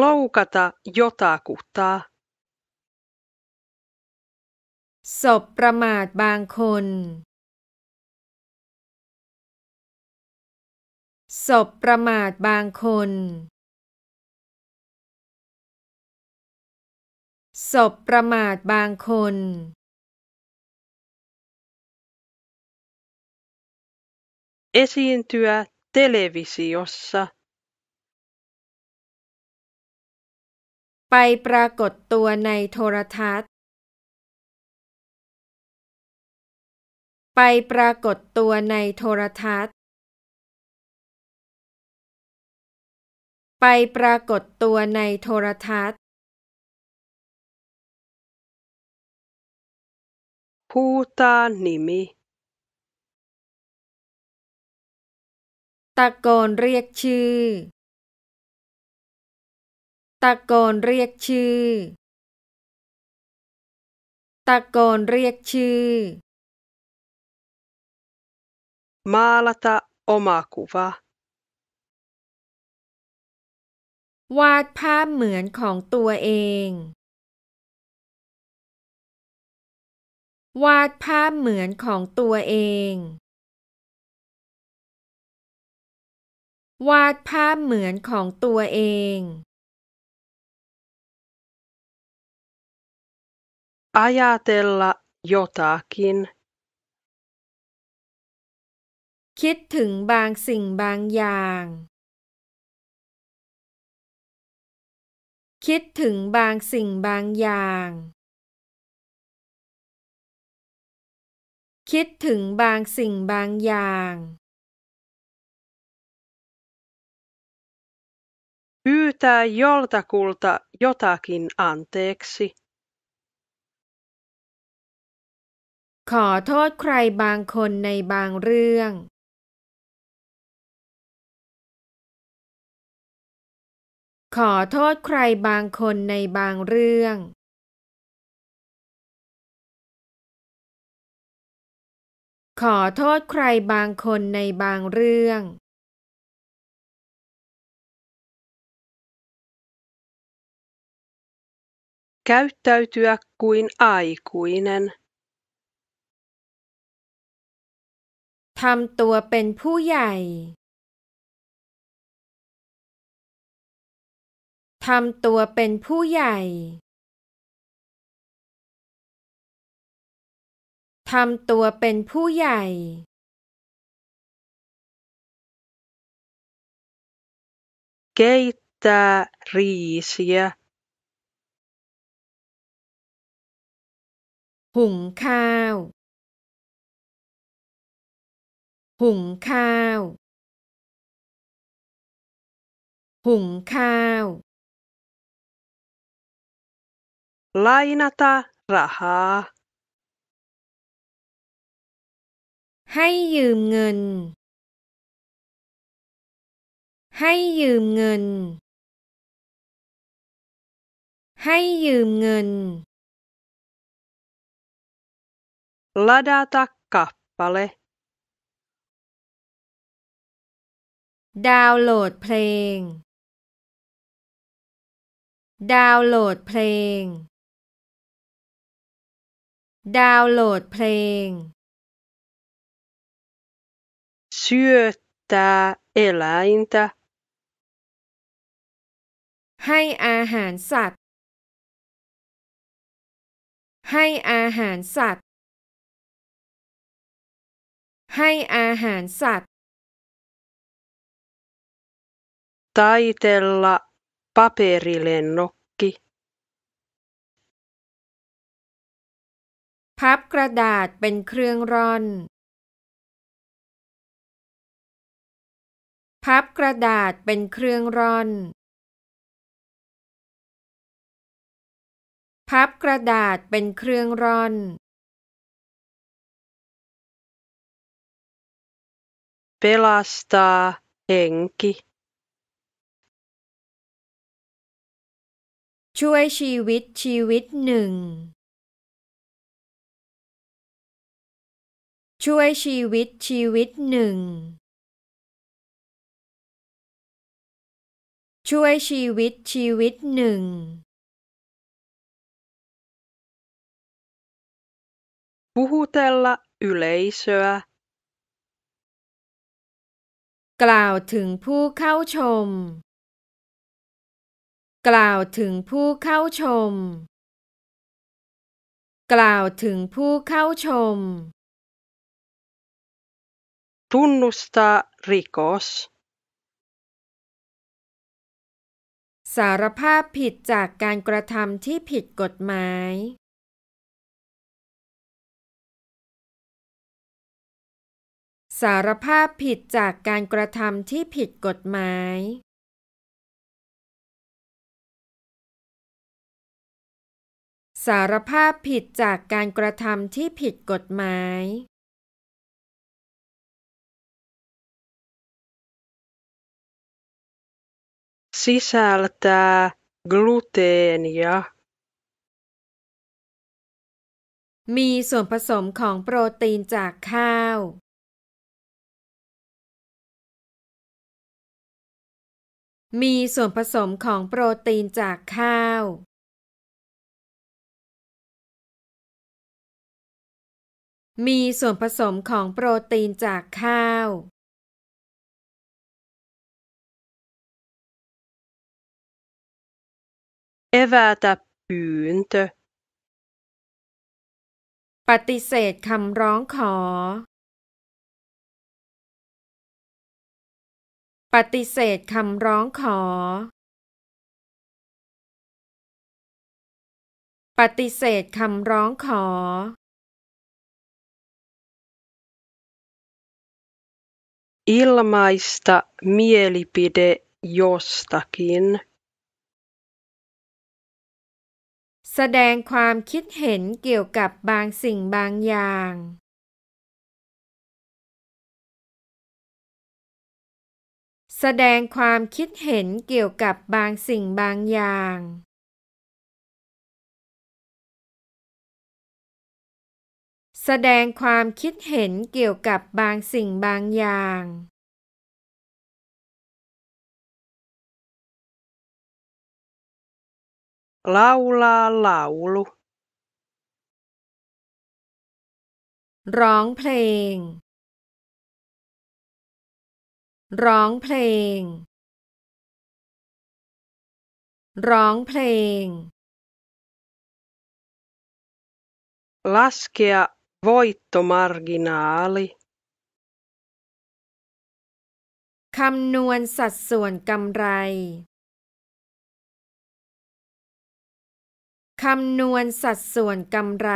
Speaker 1: ลูกตา jotakuta ศพประมาทบางคนศพประมาทบางคน ศพประมาทบางคน เอซินตัว y ä t e l e v i s i o ไปปรากฏตัวในโทรทัศน์ ไปปรากฏตัวในโทรทัศน์ไปปรากฏตัวในโทรทัศน์ พูตานิมิตะโกนเรียกชื่อ ตะโกนเรียกชื่อ ตะโกนเรียกชื่อ มาลาตา โอมาคุวาวาดภาพเหมือนของตัวเอง วาดภาพเหมือนของตัวเอง วาดภาพเหมือนของตัวเอง ajatella jotakin คิดถึงบางสิ่งบางอย่างคิดถึงบางสิ่งบางอย่าง คิดถึงบางสิ่งบางอย่างพูดแต่
Speaker 2: joltakulta jotakin anteeksi
Speaker 1: ขอโทษใครบางคนในบางเรื่องขอโทษใครบางคนในบางเรื่อง ขอโทษใครบางคนในบางเรื่อง k ä ้ตัวตัว ä ุ u i n ย i ุ u น n นทำตัวเป็นผู้ใหญ่ทำตัวเป็นผู้ใหญ่ ทำตัวเป็นผู้ใหญ่เกย์ตา ä r i i หุงข้าว หุงข้าว หุงข้าว lainata rahaa ให้ยืมเงิน ให้ยืมเงิน ให้ยืมเงิน ladata kappale ดาวน์โหลดเพลง ดาวน์โหลดเพลงดาวน์โหลดเพลง syöttää eläintä ให้อาหารสัตว์ให้อาหารสัตว์ให้อาหารสัตว์ taitella paperilenno พับกระดาษเป็นเครื่องร่อน พับกระดาษเป็นเครื่องร่อน พับกระดาษเป็นเครื่องร่อน เปลาสตาเ a h e n k ช่วยชีวิตชีวิตหนึ่งช่วยชีวิตชีวิตหนึ่ง ช่วยชีวิตชีวิตหนึ่งพูดเ t e l l a y เ e เ s ö กล่าวถึงผู้เข้าชม กล่าวถึงผู้เข้าชม กล่าวถึงผู้เข้าชม tunnustaa rikos สารภาพผิดจากการกระทำที่ผิดกฎหมาย สารภาพผิดจากการกระทำที่ผิดกฎหมาย สารภาพผิดจากการกระทำที่ผิดกฎหมาย sisältää gluteenia มีส่วนผสมของโปรตีนจากข้าว มีส่วนผสมของโปรตีนจากข้าว มีส่วนผสมของโปรตีนจากข้าว evätä pyyntö ปฏิเสธคำร้องขอ ปฏิเสธคำร้องขอ ปฏิเสธคำร้องขอ ilmaista mielipide jostakin แสดงความคิดเห็นเกี่ยวกับบางสิ่งบางอย่าง แสดงความคิดเห็นเกี่ยวกับบางสิ่งบางอย่าง แสดงความคิดเห็นเกี่ยวกับบางสิ่งบางอย่าง laulaa laulu ร้องเพลง ร้องเพลง ร้องเพลง laskea voittomarginaali คำนวณสัดส่วนกำไรคำนวณสัดส่วนกำไร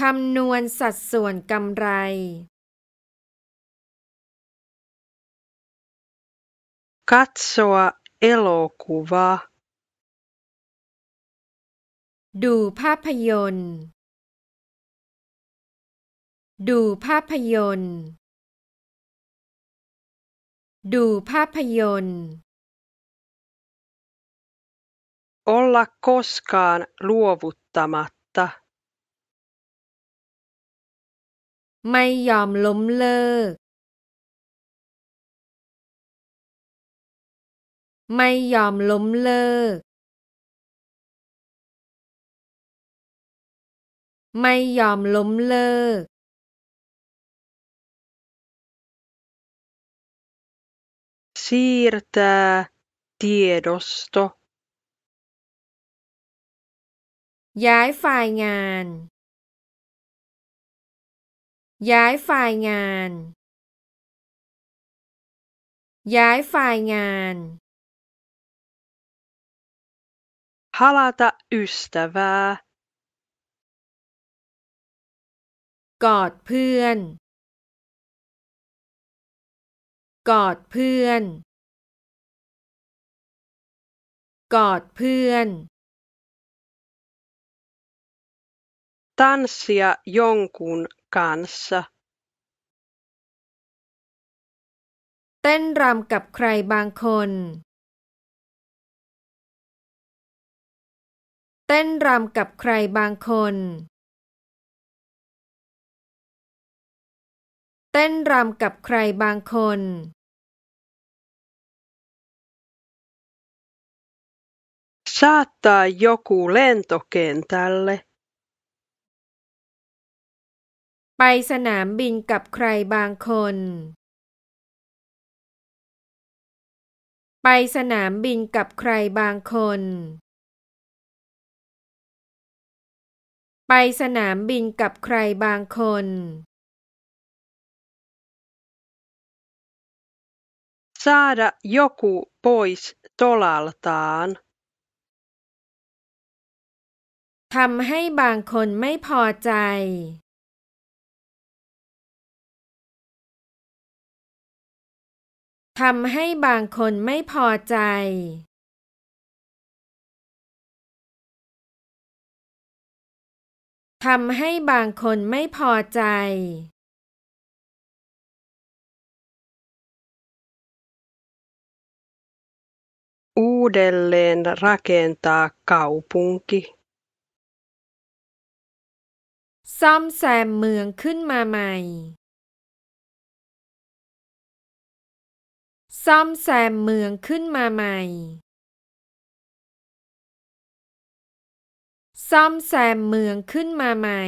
Speaker 1: คำนวณสัดส่วนกำไร katsoa e l o k u v a ดูภาพยนตร์ ดูภาพยนตร์ ดูภาพยนตร์ olla koskaan luovuttamatta. ไม่ยอมล้มเลิกไม่ยอมล้มเลิกไม่ยอมล้มเลิก siirtää tiedosto ย้ายไฟล์งาน ย้ายไฟล์งาน ย้ายไฟล์งาน Halata ystävää กอดเพื่อน กอดเพื่อน กอดเพื่อน tanssia jonkun kanssa เต้นรำกับใครบางคนเต้นรำกับใครบางคนเต้นรำกับใครบางคน s า a า t a a joku lentokentälle ไปสนามบินกับใครบางคน ไปสนามบินกับใครบางคน ไปสนามบินกับใครบางคนซาดะยกุปอยส์ s อลลตานทำให้บางคนไม่พอใจทำให้บางคนไม่พอใจ ทำให้บางคนไม่พอใจ uudelleen rakentaa kaupunki ซ่อมแซมเมืองขึ้นมาใหม่ซ่อมแซมเมืองขึ้นมาใหม่ ซ่อมแซมเมืองขึ้นมาใหม่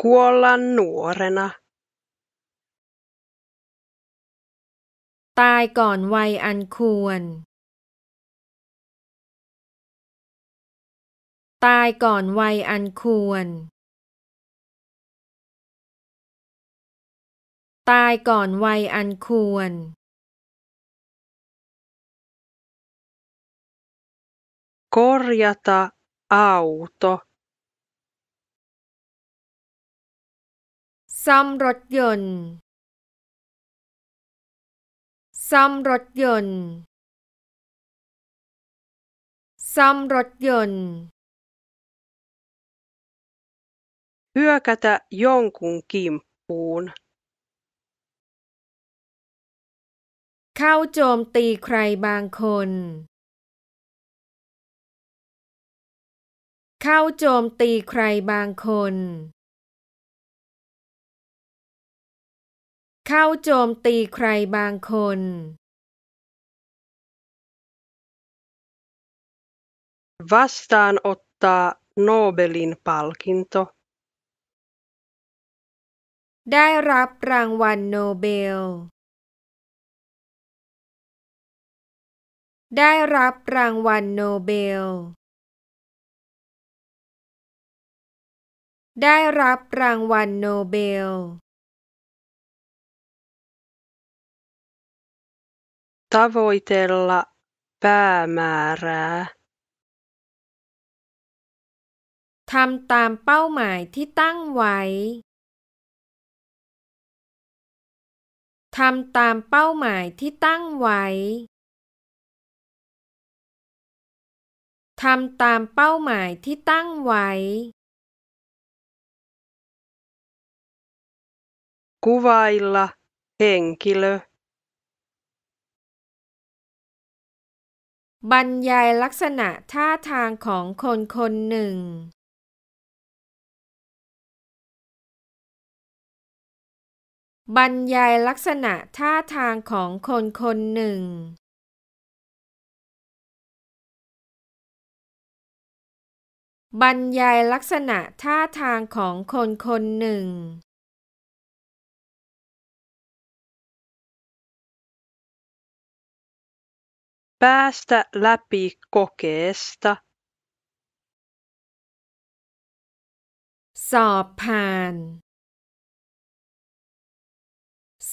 Speaker 1: kuolla n u o เรนะตายก่อนวัยอันควร ตายก่อนวัยอันควรตายก่อนวัยอันควรก o r j a า a a u ต o ซ่อมรถยนต์ซ่อมรถยนต์ซ่อมรถยนต์ h y ö k ä t ะ j o ย k u n k งกิมปูนเข้าโจมตีใครบางคน เข้าโจมตีใครบางคน เข้าโจมตีใครบางคน vastaanottaa Nobelin palkinto ได้รับรางวัลโนเบลได้รับรางวัลโนเบล ได้รับรางวัลโนเบล tavoitella päämäärää ทำตามเป้าหมายที่ตั้งไว้ทำตามเป้าหมายที่ตั้งไว้ทำตามเป้าหมายที่ตั้งไว้ kuvailla henkilö บรรยายลักษณะท่าทางของคนคนหนึ่ง บรรยายลักษณะท่าทางของคนคนหนึ่งบรรยายลักษณะท่าทางของคนคนหนึ่งป p สต s t ä läpi k o เ e e s t สอบผ่าน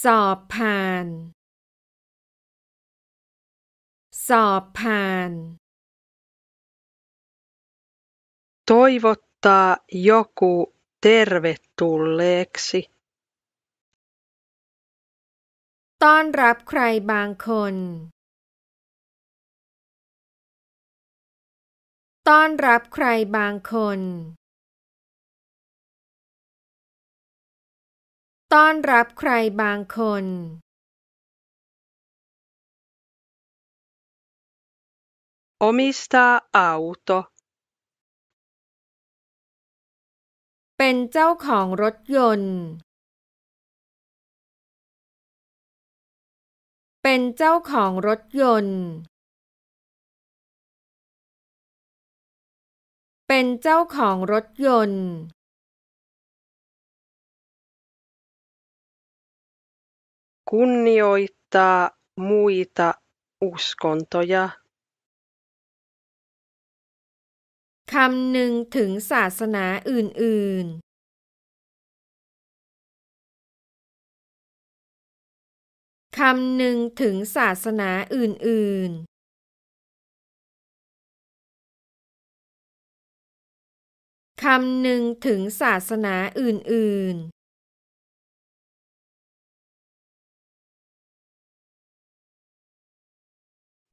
Speaker 1: สอบผ่าน สอบผ่าน
Speaker 2: Toivottaa joku tervetulleeksi.
Speaker 1: ต้อนรับใครบางคนต้อนรับใครบางคนต้อนรับใครบางคน Omistaa auto เป็นเจ้าของรถยนต์ เป็นเจ้าของรถยนต์ เป็นเจ้าของรถยนต์ คุณนิโอิตามุิตา i t a u s k o n t o คำหนึ่งถึงศาสนาอื่น ๆ คำหนึ่งถึงศาสนาอื่น ๆ คำหนึ่งถึงศาสนาอื่นๆ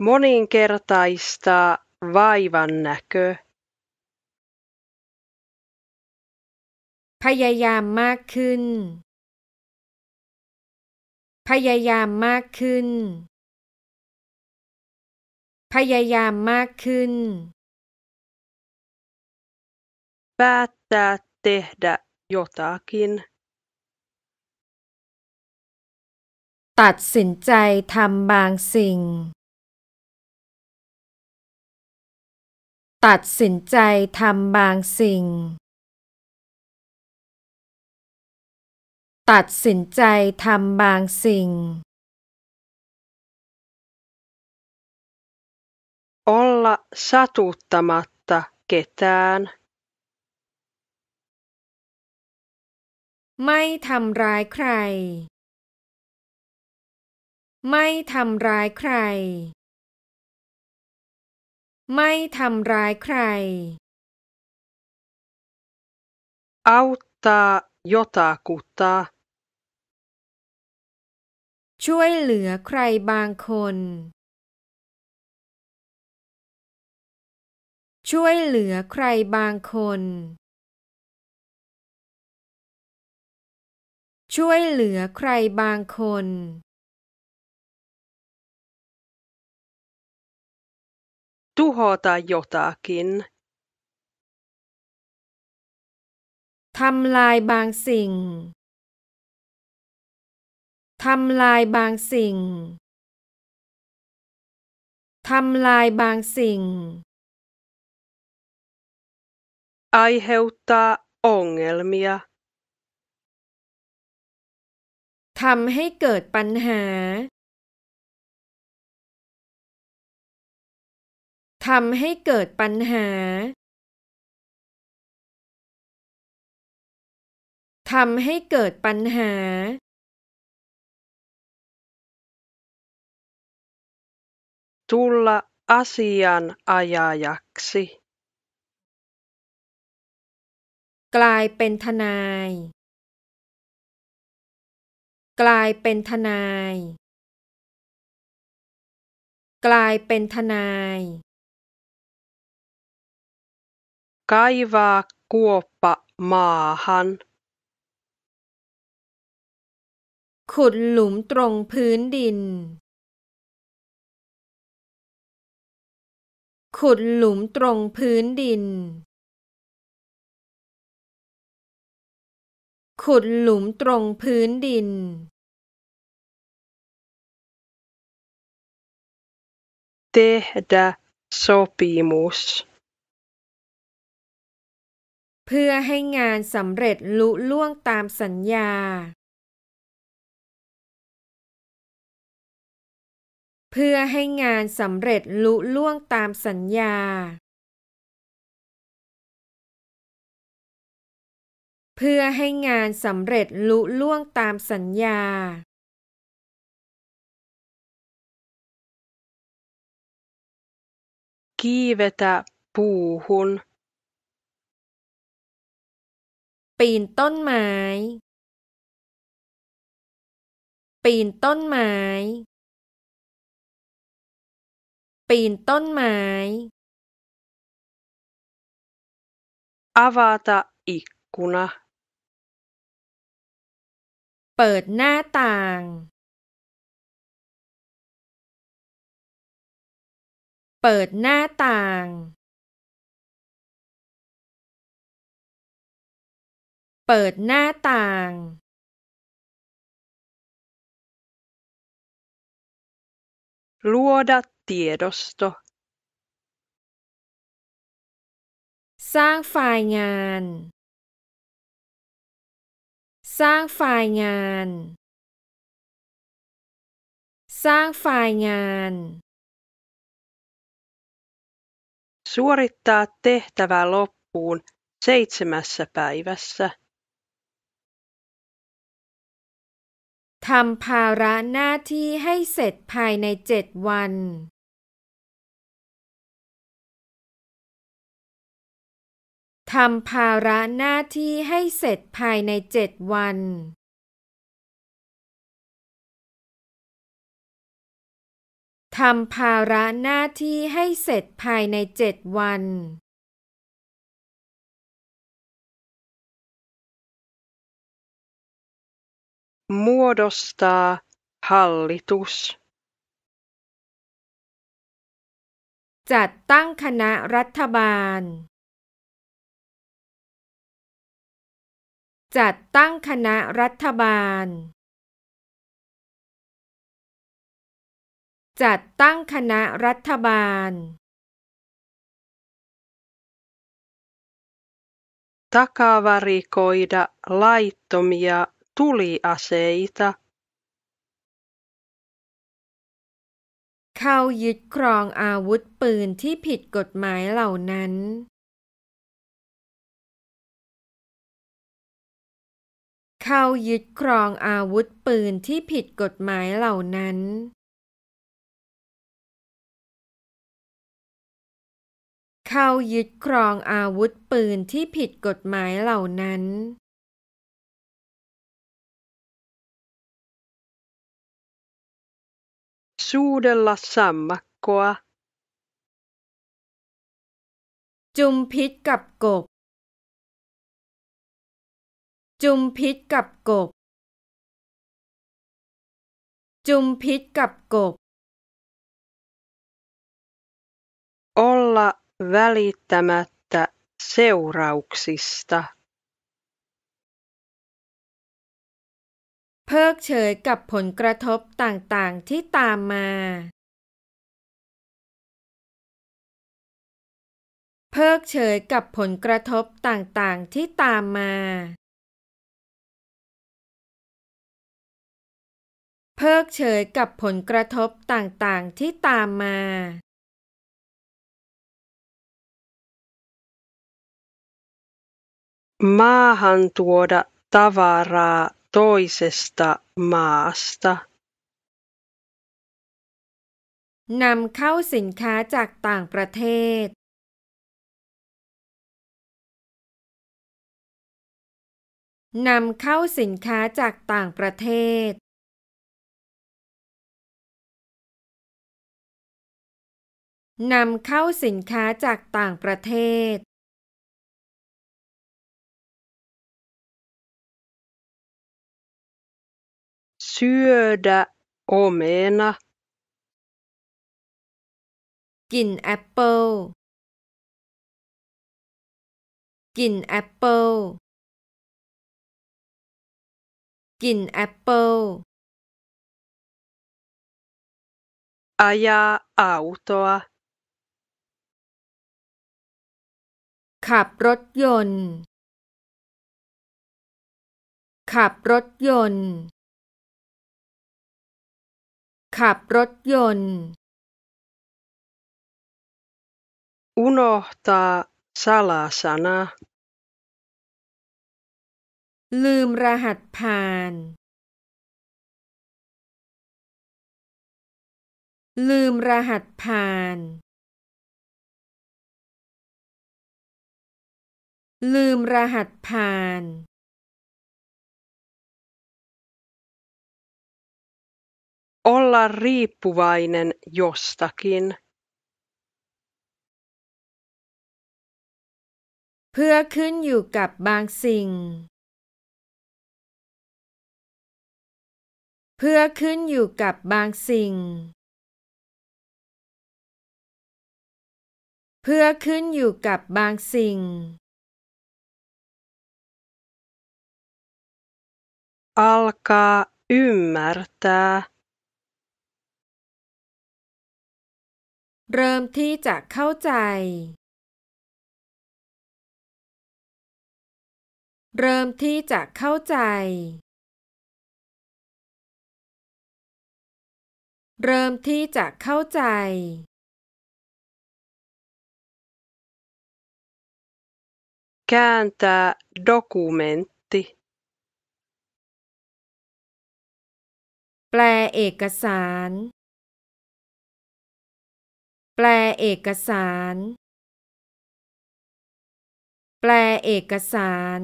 Speaker 1: Moninkertaista vaivannäkö พยายามมากขึ้น พยายามมากขึ้น พยายามมากขึ้นป ä ตตาเตห์ดะโยตากิน ตัดสินใจทำบางสิ่ง ตัดสินใจทำบางสิ่งตัดสินใจทำบางสิ่ง olla satuttamatta ketään ไม่ทำร้ายใคร ไม่ทำร้ายใคร ไม่ทำร้ายใคร auttaa jotakuta ช่วยเหลือใครบางคน ช่วยเหลือใครบางคน ช่วยเหลือใครบางคนท u h o ตา jotakin ทำลายบางสิ่ง ทำลายบางสิ่ง ทำลายบางสิ่ง aiheuttaa ongelmia ทำให้เกิดปัญหา ทำให้เกิดปัญหาทำให้เกิดปัญหาทุลล u อาซ a s i นอายายักซีกลายเป็นทนาย กลายเป็นทนายกลายเป็นทนายกายวากัวปะมาหันขุดหลุมตรงพื้นดิน ขุดหลุมตรงพื้นดิน ขุดหลุมตรงพื้นดินเท e h d ä ป o มุสเพื่อให้งานสำเร็จลุล่วงตามสัญญาเพื่อให้งานสำเร็จ ลุล่วงตามสัญญา เพื่อให้งานสำเร็จลุล่วงตามสัญญาคีเวตาปูหุนปีนต้นไม้ ปีนต้นไม้ปีนต้นไม้อาวาตาอิกุนะเปิดหน้าต่าง เปิดหน้าต่าง เปิดหน้าต่างลวดัต tiedosto. tiedosto สร้างไฟล์งาน สร้างไฟล์งานสร้างไฟล์งาน suorittaa tehtävä loppuun
Speaker 2: seitsemässä päivässä
Speaker 1: ทำภาระหน้าที่ให้เสร็จภายในเจ็ดวัน ทำภาระหน้าที่ให้เสร็จภายในเจ็ดวัน ทำภาระหน้าที่ให้เสร็จภายในเจ็ดวัน muodostaa hallitus. จัดตั้งคณะรัฐบาล
Speaker 2: takavarikoida laittomia tuli aseita
Speaker 1: เขายึดครองอาวุธปืนที่ผิดกฎหมายเหล่านั้น เขายึดครองอาวุธปืนที่ผิดกฎหมายเหล่านั้น เขายึดครองอาวุธปืนที่ผิดกฎหมายเหล่านั้น suudella sammakkoa. จุมพิษกับกบ Jumpit จุมพิษกับกบ olla välittämättä seurauksista.
Speaker 2: พิ
Speaker 3: กเฉยกับผลกระทบต่าง ๆ ที่ตามมา
Speaker 1: เพิกเฉยกับผลกระทบต่าง ๆ ที่ตามมา เพิกเฉยกับผลกระทบต่าง ๆ ที่ตามมาม a a h a n tuoda tavaraa toisesta maasta นำเข้าสินค้าจากต่างประเทศ นำเข้าสินค้าจากต่างประเทศ นำเข้าสินค้าจากต่างประเทศ syödä omena กินแอปเปิลกินแอปเปิลกินแอปเปิลอา a าอ u ตัวขับรถยนต์ ขับรถยนต์ขับรถยนต์ unohtaa salasana ลืมรหัสผ่าน ลืมรหัสผ่าน ลืมรหัสผ่าน Olla riippuvainen jostakin. เพื่อขึ้นอยู่กับบางสิ่ง เพื่อขึ้นอยู่กับบางสิ่งเพื่อขึ้นอยู่กับบางสิ่ง alkaa ymmärtää เริ่มที่จะเข้าใจ เริ่มที่จะเข้าใจ เริ่มที่จะเข้าใจ k ä n t ä d o k u m e n t i แปลเอกสารแปลเอกสาร แปลเอกสาร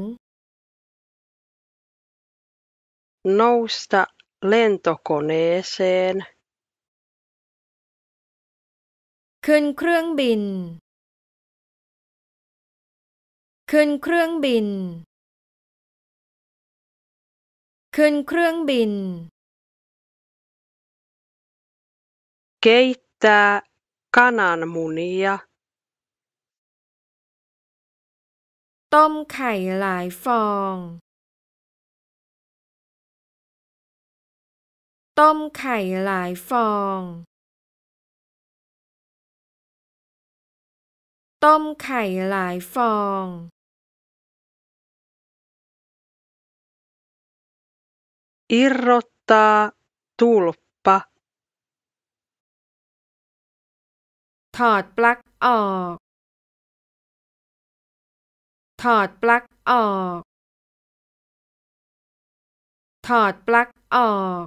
Speaker 1: nousta lentokoneeseen ขึ้นเครื่องบิน ขึ้นเครื่องบิน ขึ้นเครื่องบิน keittää kananmunia ต้มไข่หลายฟอง ต้มไข่หลายฟอง ต้มไข่หลายฟอง อิร o t t a a t u l p ถอดปลั๊กออก ถอดปลั๊กออก ถอดปลั๊กออก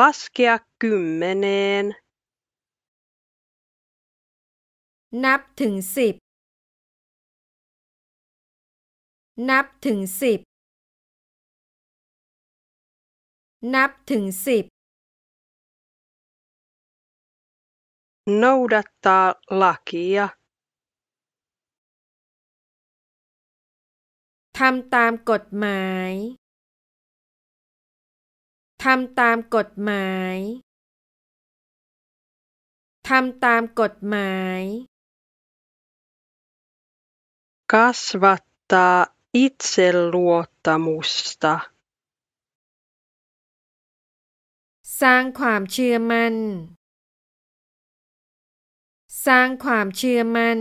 Speaker 1: laskea kymmeneen นับถึงสิบ นับถึงสิบ นับถึงสิบ noudattaa lakia ทำตามกฎหมาย ทำตามกฎหมาย ทำตามกฎหมาย kasvattaa itseluottamusta สร้างความเชื่อมั่นสร้างความเชื่อมัน่น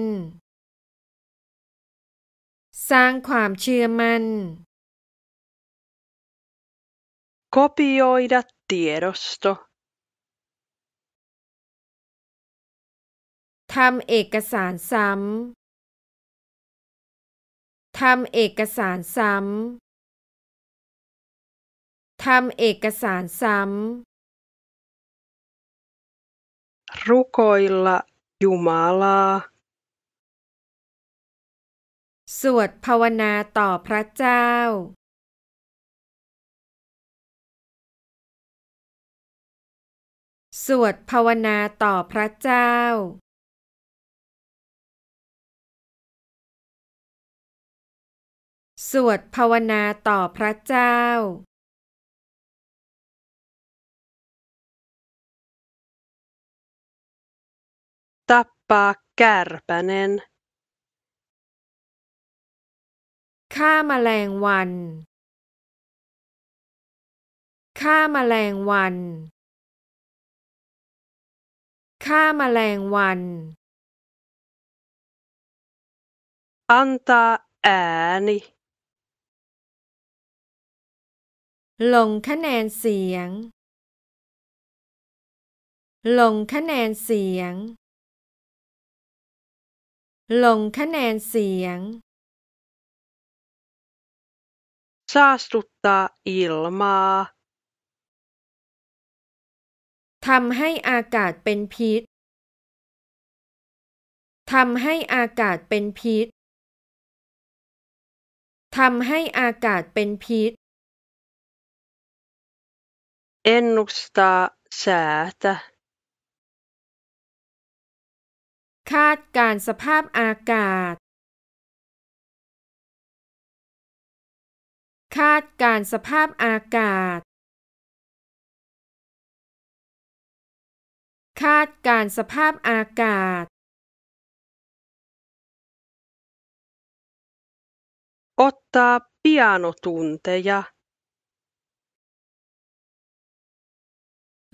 Speaker 1: สร้างความเชื่อมัน่น kopioida tiedosto ทำเอกสารซ้ำ ทำเอกสารซ้ำ ทำเอกสารซ้ำ rukoilla Jumala สวดภาวนาต่อพระเจ้า สวดภาวนาต่อพระเจ้า สวดภาวนาต่อพระเจ้า Kappa Kärpänen ฆ่าแมลงวัน ฆ่าแมลงวัน ฆ่าแมลงวัน antaa ääni ลงคะแนนเสียง ลงคะแนนเสียงลงคะแนนเสียง saastuttaa ilmaa ทำให้อากาศเป็นพิษทำให้อากาศเป็นพิษทำให้อากาศเป็นพิษ ennustaa säätä คาดการสภาพอากาศ คาดการสภาพอากาศ คาดการสภาพอากาศ ออต a a pianotunteja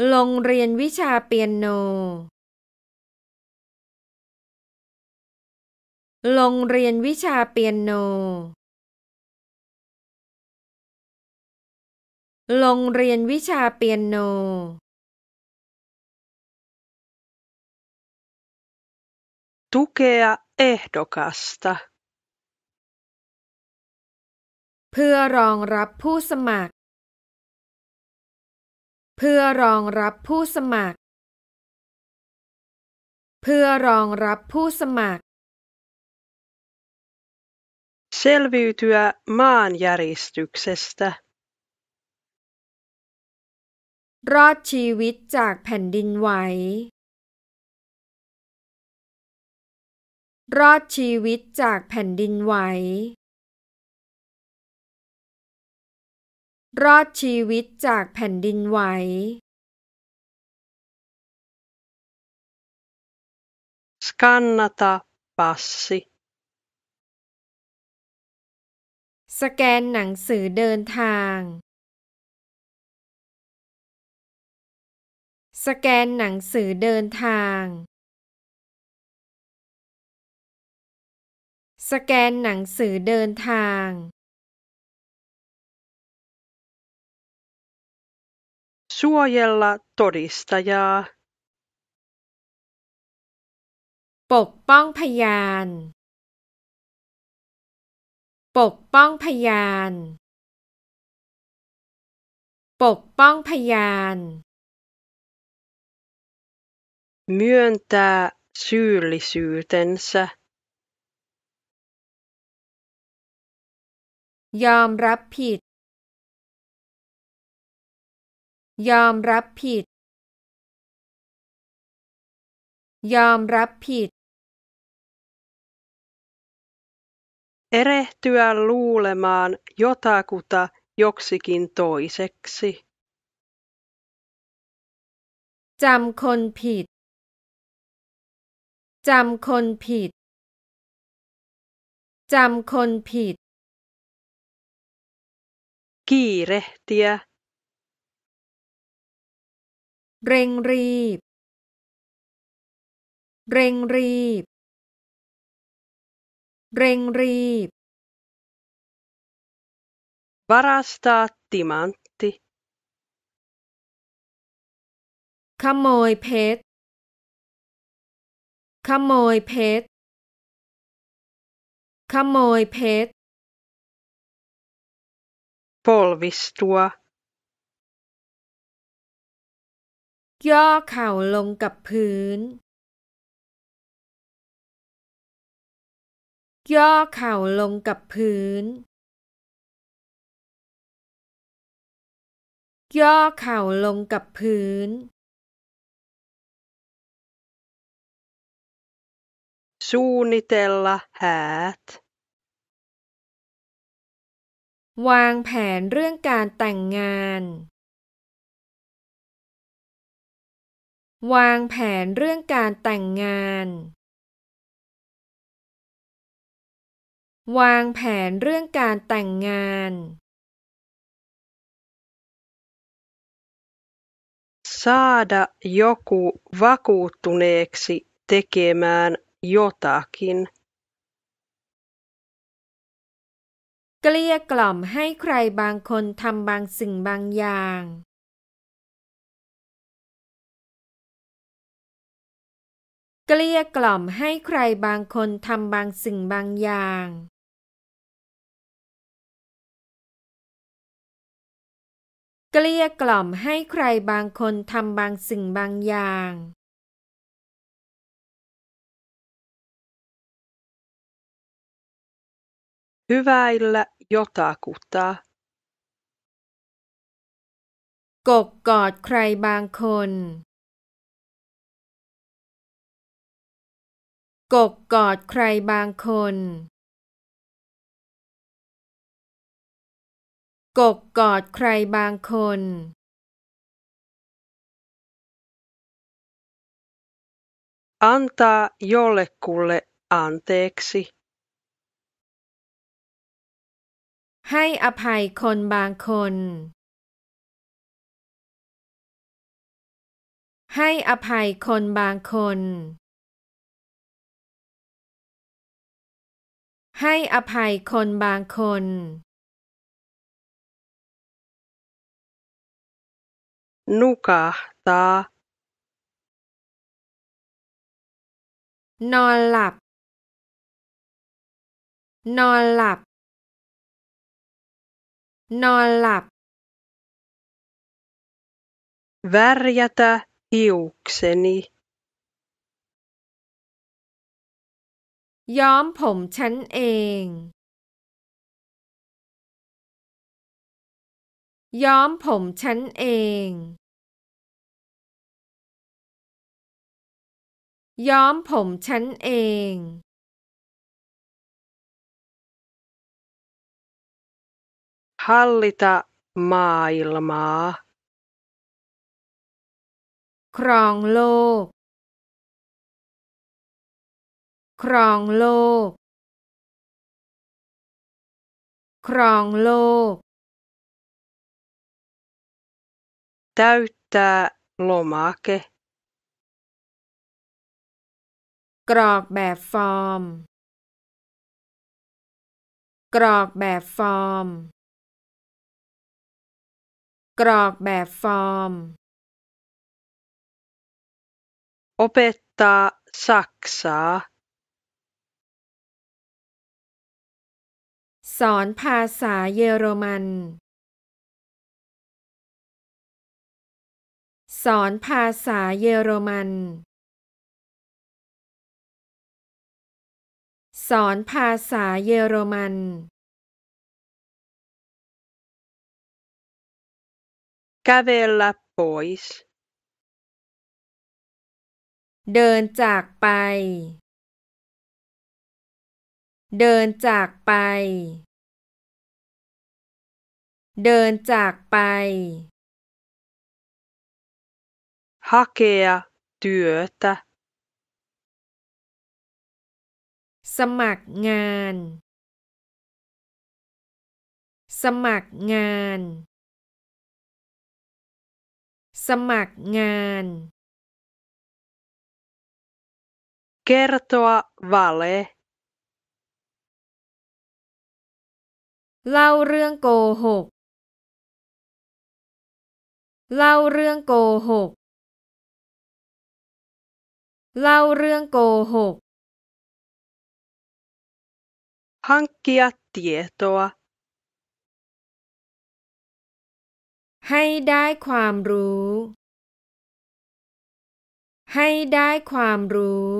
Speaker 1: โรงเรียนวิชาเปียโนลงเรียนวิชาเปียโนโงเรียนวิชาเปียโน t u เอ a e อ d ดก a สตาเพื่อรองรับผู้สมัคร เพื่อรองรับผู้สมัคร เพื่อรองรับผู้สมัคร selviytyä maanjäristyksestä. รอดชีวิตจากแผ่นดินไหวรอดชีวิตจากแผ่นดินไหวรอดชีวิตจากแผ่นดินไหว skannata passi สแกนหนังสือเดินทาง สแกนหนังสือเดินทาง สแกนหนังสือเดินทาง s u o j e ต l ริสตยา ปกป้องพยานปกป้องพยาน ปกป้องพยานม y ö n ต ä ส s y y l l i s y y t e ยอมรับผิด ยอมรับผิด ยอมรับผิด Erehtyä luulemaan jotakuta joksikin toiseksi. จำคนผิดจำคนผิดจำคนผิด kiirehtiä เร่งรีบเร่งรีบเร่งรีบ varastaa timantti ขโมยเพชร ขโมยเพชร ขโมยเพชร polvistua ย่อเข่าลงกับพื้นย่อเข่าลงกับพื้น ย่อเข่าลงกับพื้น suunnitella häät วางแผนเรื่องการแต่งงาน วางแผนเรื่องการแต่งงานวางแผนเรื่องการแต่งงานซาดะย j
Speaker 2: o k ว v ก k ุ u น t u n e e k s i tekemään า o t a
Speaker 1: เกลี้ยกล่อมให้ใครบางคนทำบางสิ่งบางอย่างเกลี้ยกล่อมให้ใครบางคนทำบางสิ่งบางอย่าง เกลี้ยกล่อมให้ใครบางคนทำบางสิ่งบางอย่างฮ y ว ä i ล l ยอตากุตตากกอดใครบางคนกกกอดใครบางคนกกกอดใครบางคนอันตาโยเลกุเลอันเต็กซีให้อภัยคนบางคน ให้อภัยคนบางคนให้อภัยคนบางคน nukahtaa นอนหลับ นอนหลับ นอนหลับ värjätä hiukseni ย้อมผมฉันเอง ย้อมผมฉันเอง ย้อมผมฉันเอง ฮัลลิตามาล i l m ครองโลกครองโลกครองโลก täyttää lomake กรอกแบบฟอร์มกรอกแบบฟอร์มกรอกแบบฟอร์ม opettaa saksaa สอนภาษาเยอรมัน สอนภาษาเยอรมัน สอนภาษาเยอรมันกา v e l l ä p o ส s เดินจากไป เดินจากไปเดินจากไป hakea työtä สมัครงาน สมัครงาน สมัครงาน kertoa vale เล่าเรื่องโกหกเล่าเรื่องโกหก เล่าเรื่องโกหก hankkia tietoa ให้ได้ความรู้ ให้ได้ความรู้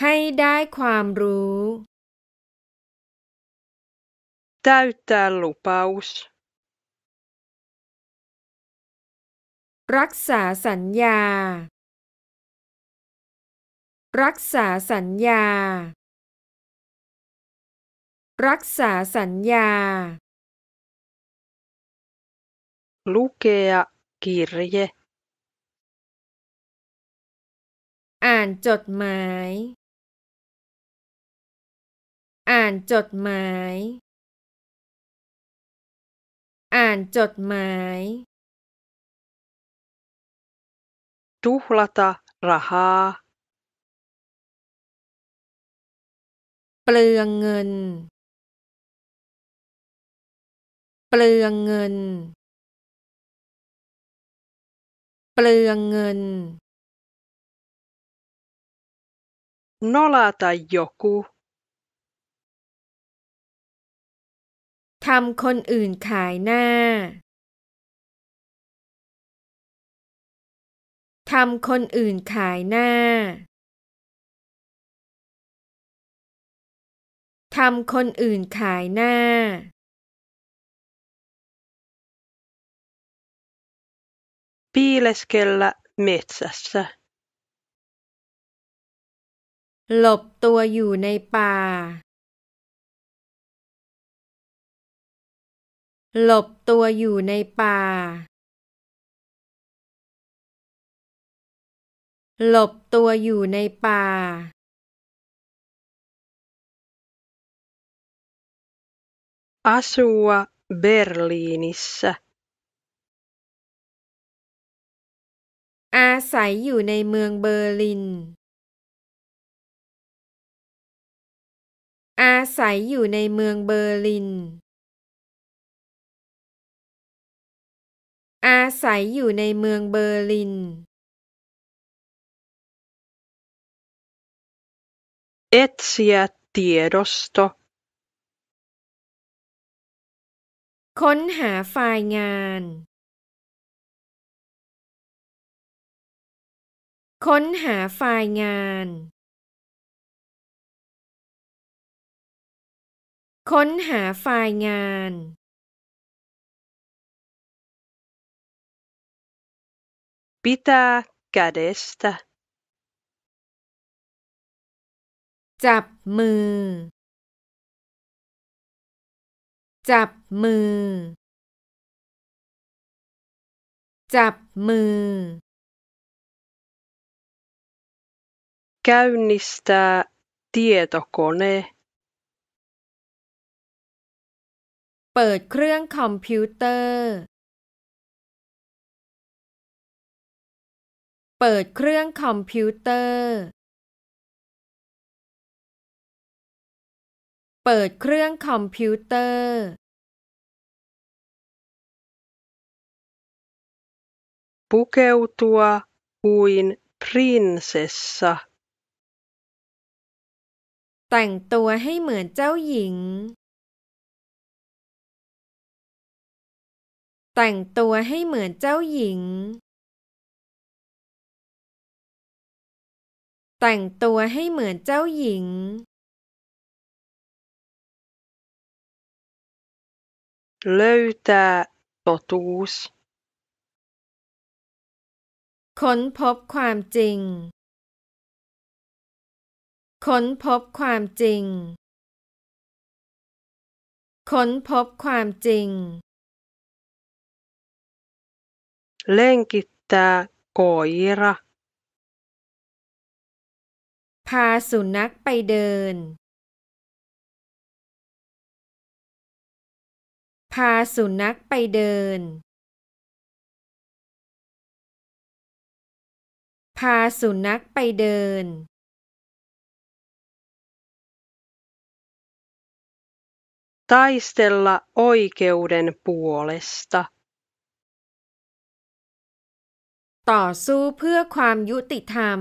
Speaker 1: ให้ได้ความรู้ täyttää lupaus รักษาสัญญา รักษาสัญญา รักษาสัญญาู u ก e a กิรเย อ่านจดหมาย อ่านจดหมาย อ่านจดหมาย tuhlata rahaa เปลืองเงิน เปลืองเงิน เปลืองเงิน nolata joku ทำคนอื่นขายหน้าทำคนอื่นขายหน้า ทำคนอื่นขายหน้า p ีเลสเกลละเม e t s ä s s หลบตัวอยู่ในป่า หลบตัวอยู่ในป่าหลบตัวอยู่ในป่าอาซัวเบอร์ลินิสอาศัยอยู่ในเมืองเบอร์ลิน อาศัยอยู่ในเมืองเบอร์ลิน อาศัยอยู่ในเมืองเบอร์ลิน etsiä tiedosto ค้นหาไฟล์งาน ค้นหาไฟล์งาน ค้นหาไฟล์งาน pitää kädestä จับมือ จับมือ จับมือ k ä y n n i s t ä tietokone เปิดเครื่องคอมพิวเตอร์ เปิดเครื่องคอมพิวเตอร์เปิดเครื่องคอมพิวเตอร์ ปูเกวตัวคุยนพรินเซสซาแต่งตัวให้เหมือนเจ้าหญิง แต่งตัวให้เหมือนเจ้าหญิง แต่งตัวให้เหมือนเจ้าหญิง löytää totuus ค้นพบความจริง ค้นพบความจริง ค้นพบความจริง l e n ก i t t ä ä koira พาสุนัขไปเดินพาสุนัขไปเดิน พาสุนัขไปเดินไต่เส e l l a oikeuden p u ต่อสู้เพื่อความยุติธรรม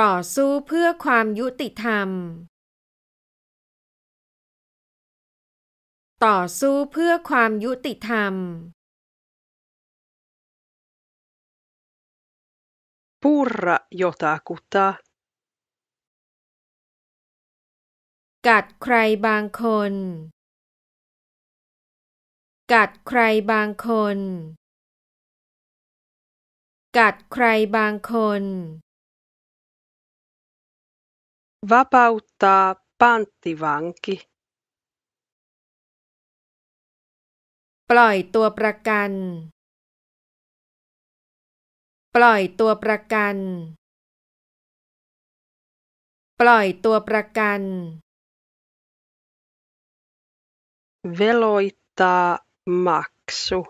Speaker 1: ต่อสู้เพื่อความยุติธรรมต่อสู้เพื่อความยุติธรรมพูระโยตา a ุตากัดใครบางคน กัดใครบางคน กัดใครบางคนวาปา u t t a a p a n t t i v a ปล่อยตัวประกัน ปล่อยตัวประกัน ปล่อยตัวประกัน v e l o i t า a a maksu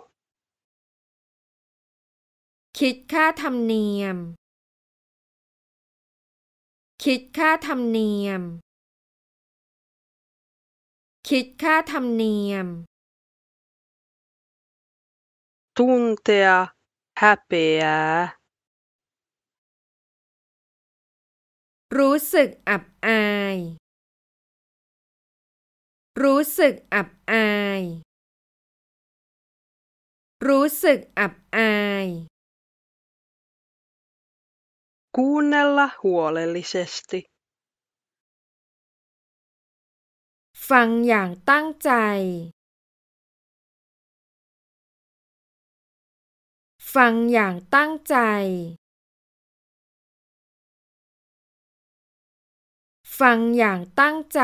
Speaker 1: คิดค่าธรรมเนียม คิดค่าธรรมเนียม คิดค่าธรรมเนียม tuntea häpeää. รู้สึกอับอายรู้สึกอับอายรู้สึกอับอาย Kuunnella huolellisesti. ฟังอย่างตั้งใจฟังอย่างตั้งใจ ฟังอย่างตั้งใจ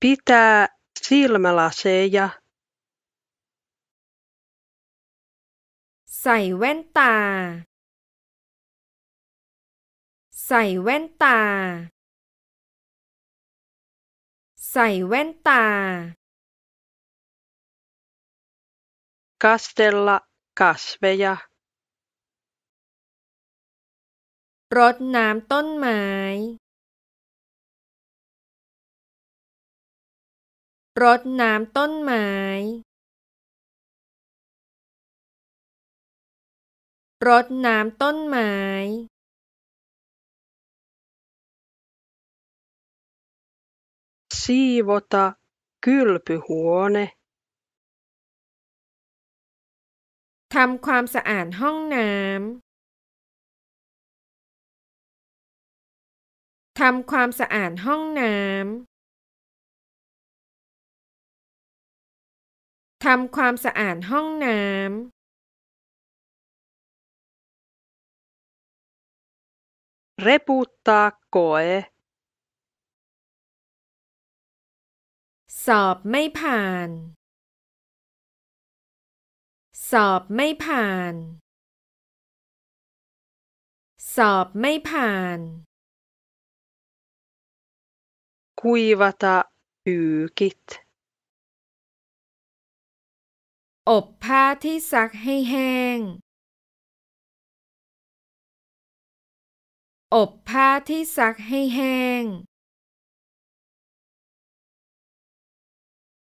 Speaker 1: พิตาซิล l าลาเซยาใส่แว่นตา ใส่แว่นตา ใส่แว่นตา kastella kasveja รดน้ำต้นไม้รดน้ำต้นไม้รดน้ำต้นไม้ siivota kylpyhuone ทำความสะอาดห้องน้ำ ทำความสะอาดห้องน้ำ ทำความสะอาดห้องน้ำเรปูตต t t a a สอบไม่ผ่านสอบไม่ผ่าน สอบไม่ผ่าน คุยวัตะอุกิตอบผ้าที่ซักให้แห้ง อบผ้าที่ซักให้แห้ง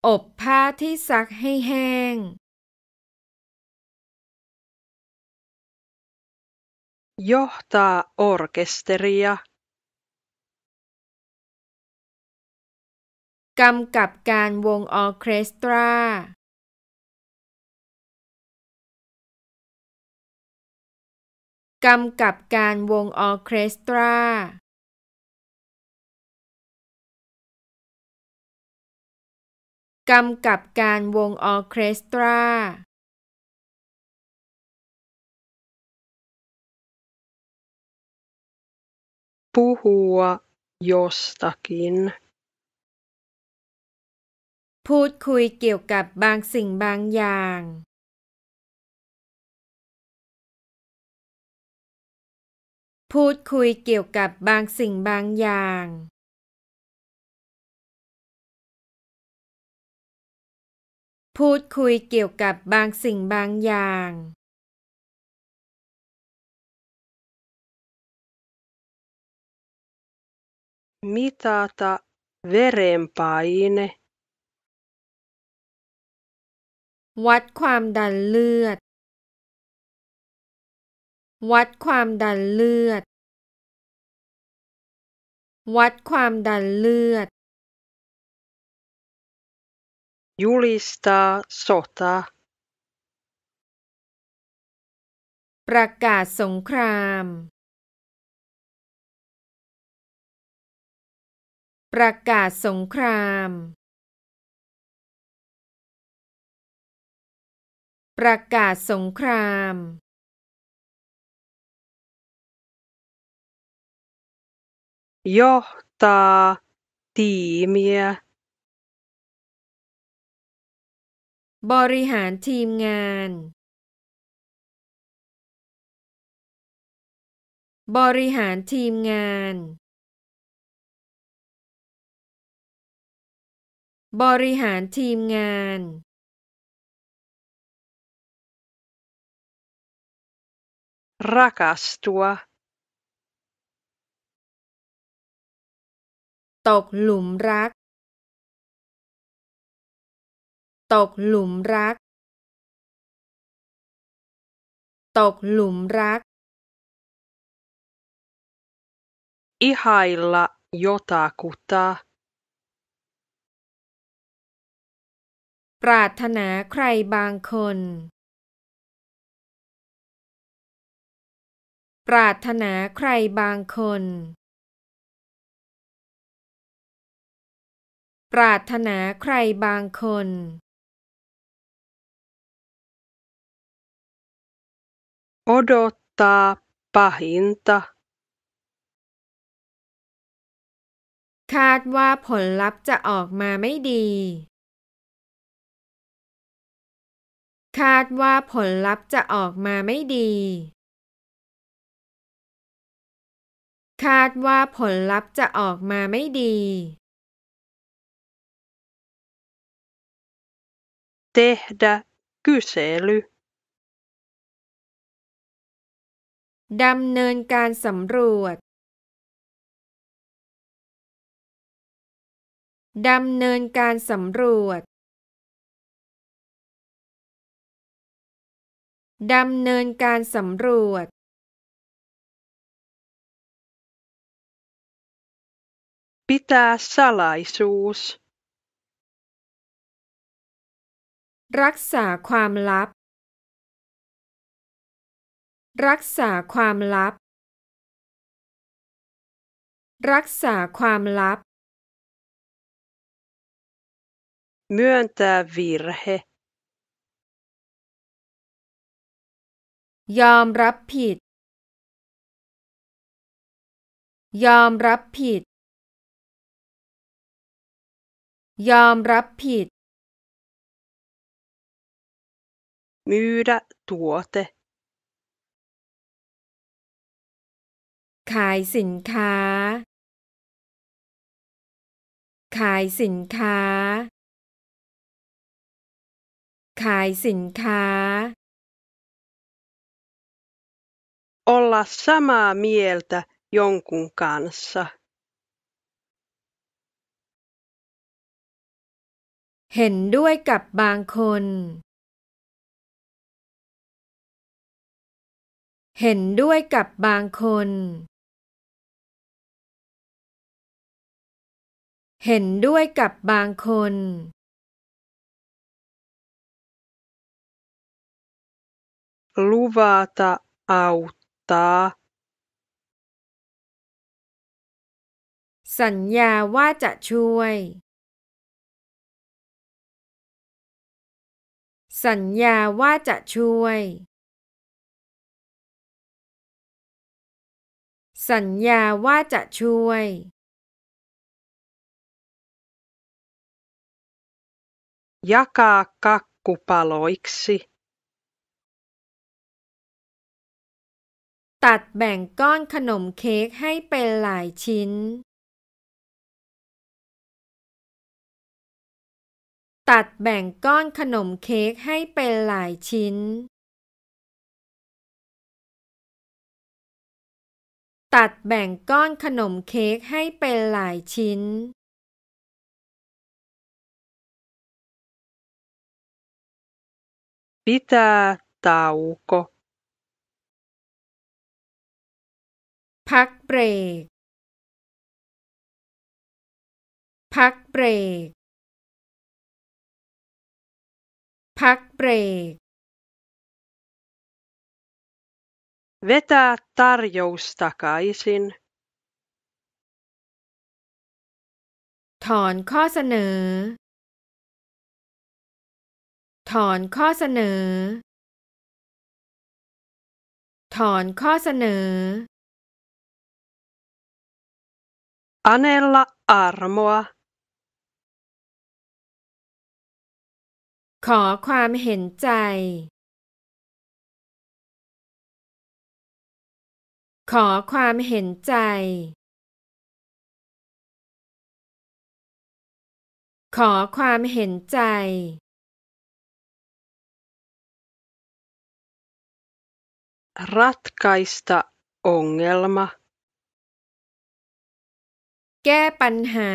Speaker 1: อบผ้าที่ซักให้แห้ง johtaa orkesteria กำกับการวงออเคสตรากำกับการวงออเคสตรากำกับการวงออเคสตรา puhua jostakin พูดคุยเกี่ยวกับบางสิ่งบางอย่าง พูดคุยเกี่ยวกับบางสิ่งบางอย่าง พูดคุยเกี่ยวกับบางสิ่งบางอย่าง mitata verenpaine วัดความดันเลือด วัดความดันเลือด วัดความดันเลือดยูลิสตาส s ตาประกาศสงครามประกาศสงคราม ประกาศสงครามยอ h t a a t ีม m i ä บริหารทีมงาน บริหารทีมงานบริหารทีมงานรักษสตัว ตกหลุมรัก ตกหลุมรัก ตกหลุมรักอิไฮล l ะ jotakuta ปรารถนาใครบางคน ปรารถนาใครบางคน ปรารถนาใครบางคนโอดตต a า p a h i n t คาดว่าผลลัพธ์จะออกมาไม่ดีคาดว่าผลลัพธ์จะออกมาไม่ดี คาดว่าผลลัพธ์จะออกมาไม่ดีต e ์กุ kysely ดำเนินการสำรวจ ดำเนินการสำรวจดำเนินการสำรวจพิตาสลายซูสรักษาความลับ รักษาความลับ รักษาความลับมื่อ t ä ä ว i รเ e ยอมรับผิด ยอมรับผิด ยอมรับผิดม y ระตัวเต ขายสินค้า ขายสินค้า ขายสินค้า olla samaa mieltä jonkun kanssa. เห็นด้วยกับบางคน เห็นด้วยกับบางคน เห็นด้วยกับบางคนลู v a t a aut ตาสัญญาว่าจะช่วย สัญญาว่าจะช่วย สัญญาว่าจะช่วยยากาก k a k ล u p a l o i k ซ i ตัดแบ่งก้อนขนมเค้กให้เป็นหลายชิ้น ตัดแบ่งก้อนขนมเค้กให้เป็นหลายชิ้น ตัดแบ่งก้อนขนมเค้กให้เป็นหลายชิ้นพิตาตาอุโกพักเบรก พักเบรก พักเบรก เวตา ä าร r j o u s takaisin ถอนข้อเสนอ ถอนข้อเสนอ ถอนข้อเสนอ Anella armoa ขอความเห็นใจ ขอความเห็นใจขอความเห็นใจ ratkaista ongelma แก้ปัญหา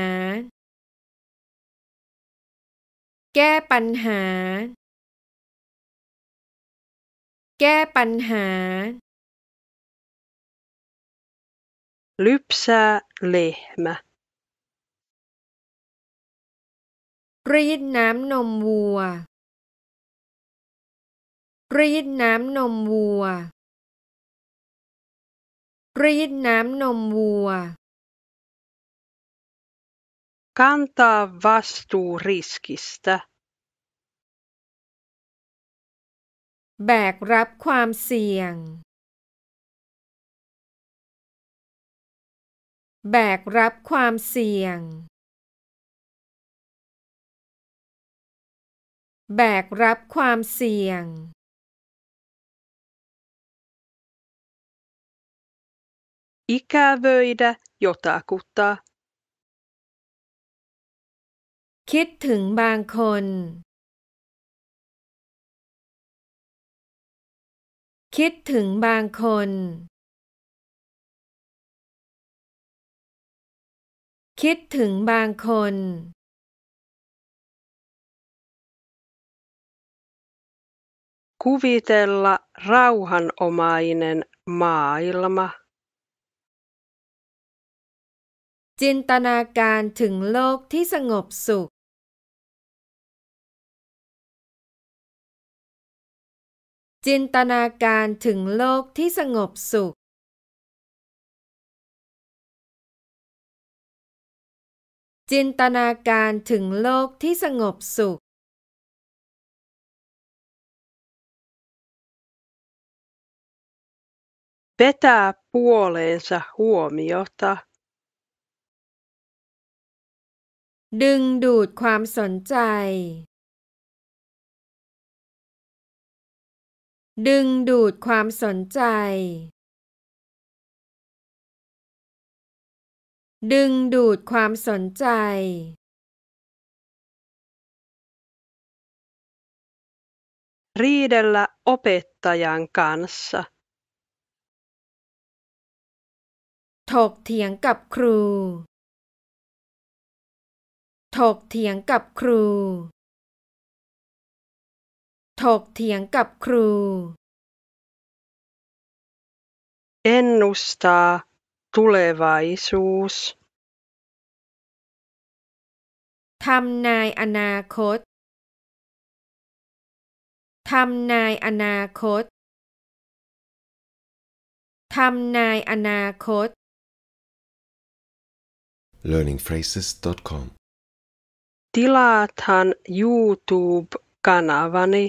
Speaker 1: แก้ปัญหา แก้ปัญหาลุบซาเลห์ม ä รีดน้ำนมวัว รีดน้ำนมวัว รีดน้ำนมวัว kantaa vastuu riskistä. Back rap ความเสี่ยง Back rap ความเสี่ยง Back rap ความเสี่ยง Ikävöidä jotakuta. คิดถึงบางคน คิดถึงบางคน คิดถึงบางคน kuvitella r หันโอมาอิน e n maailma จินตนาการถึงโลกที่สงบสุขจินตนาการถึงโลกที่สงบสุข จินตนาการถึงโลกที่สงบสุขเบต้าพูเลนซ n s a ั u o m i o ดึงดูดความสนใจดึงดูดความสนใจ ดึงดูดความสนใจ riidellä opettajan kanssa ถกเถียงกับครู ถกเถียงกับครูถกเถียงกับครู ennustaa tulevaisuus ทำนายอนาคต ทำนายอนาคต ทำนายอนาคต learningphrases.com tilaathan YouTube-kanavani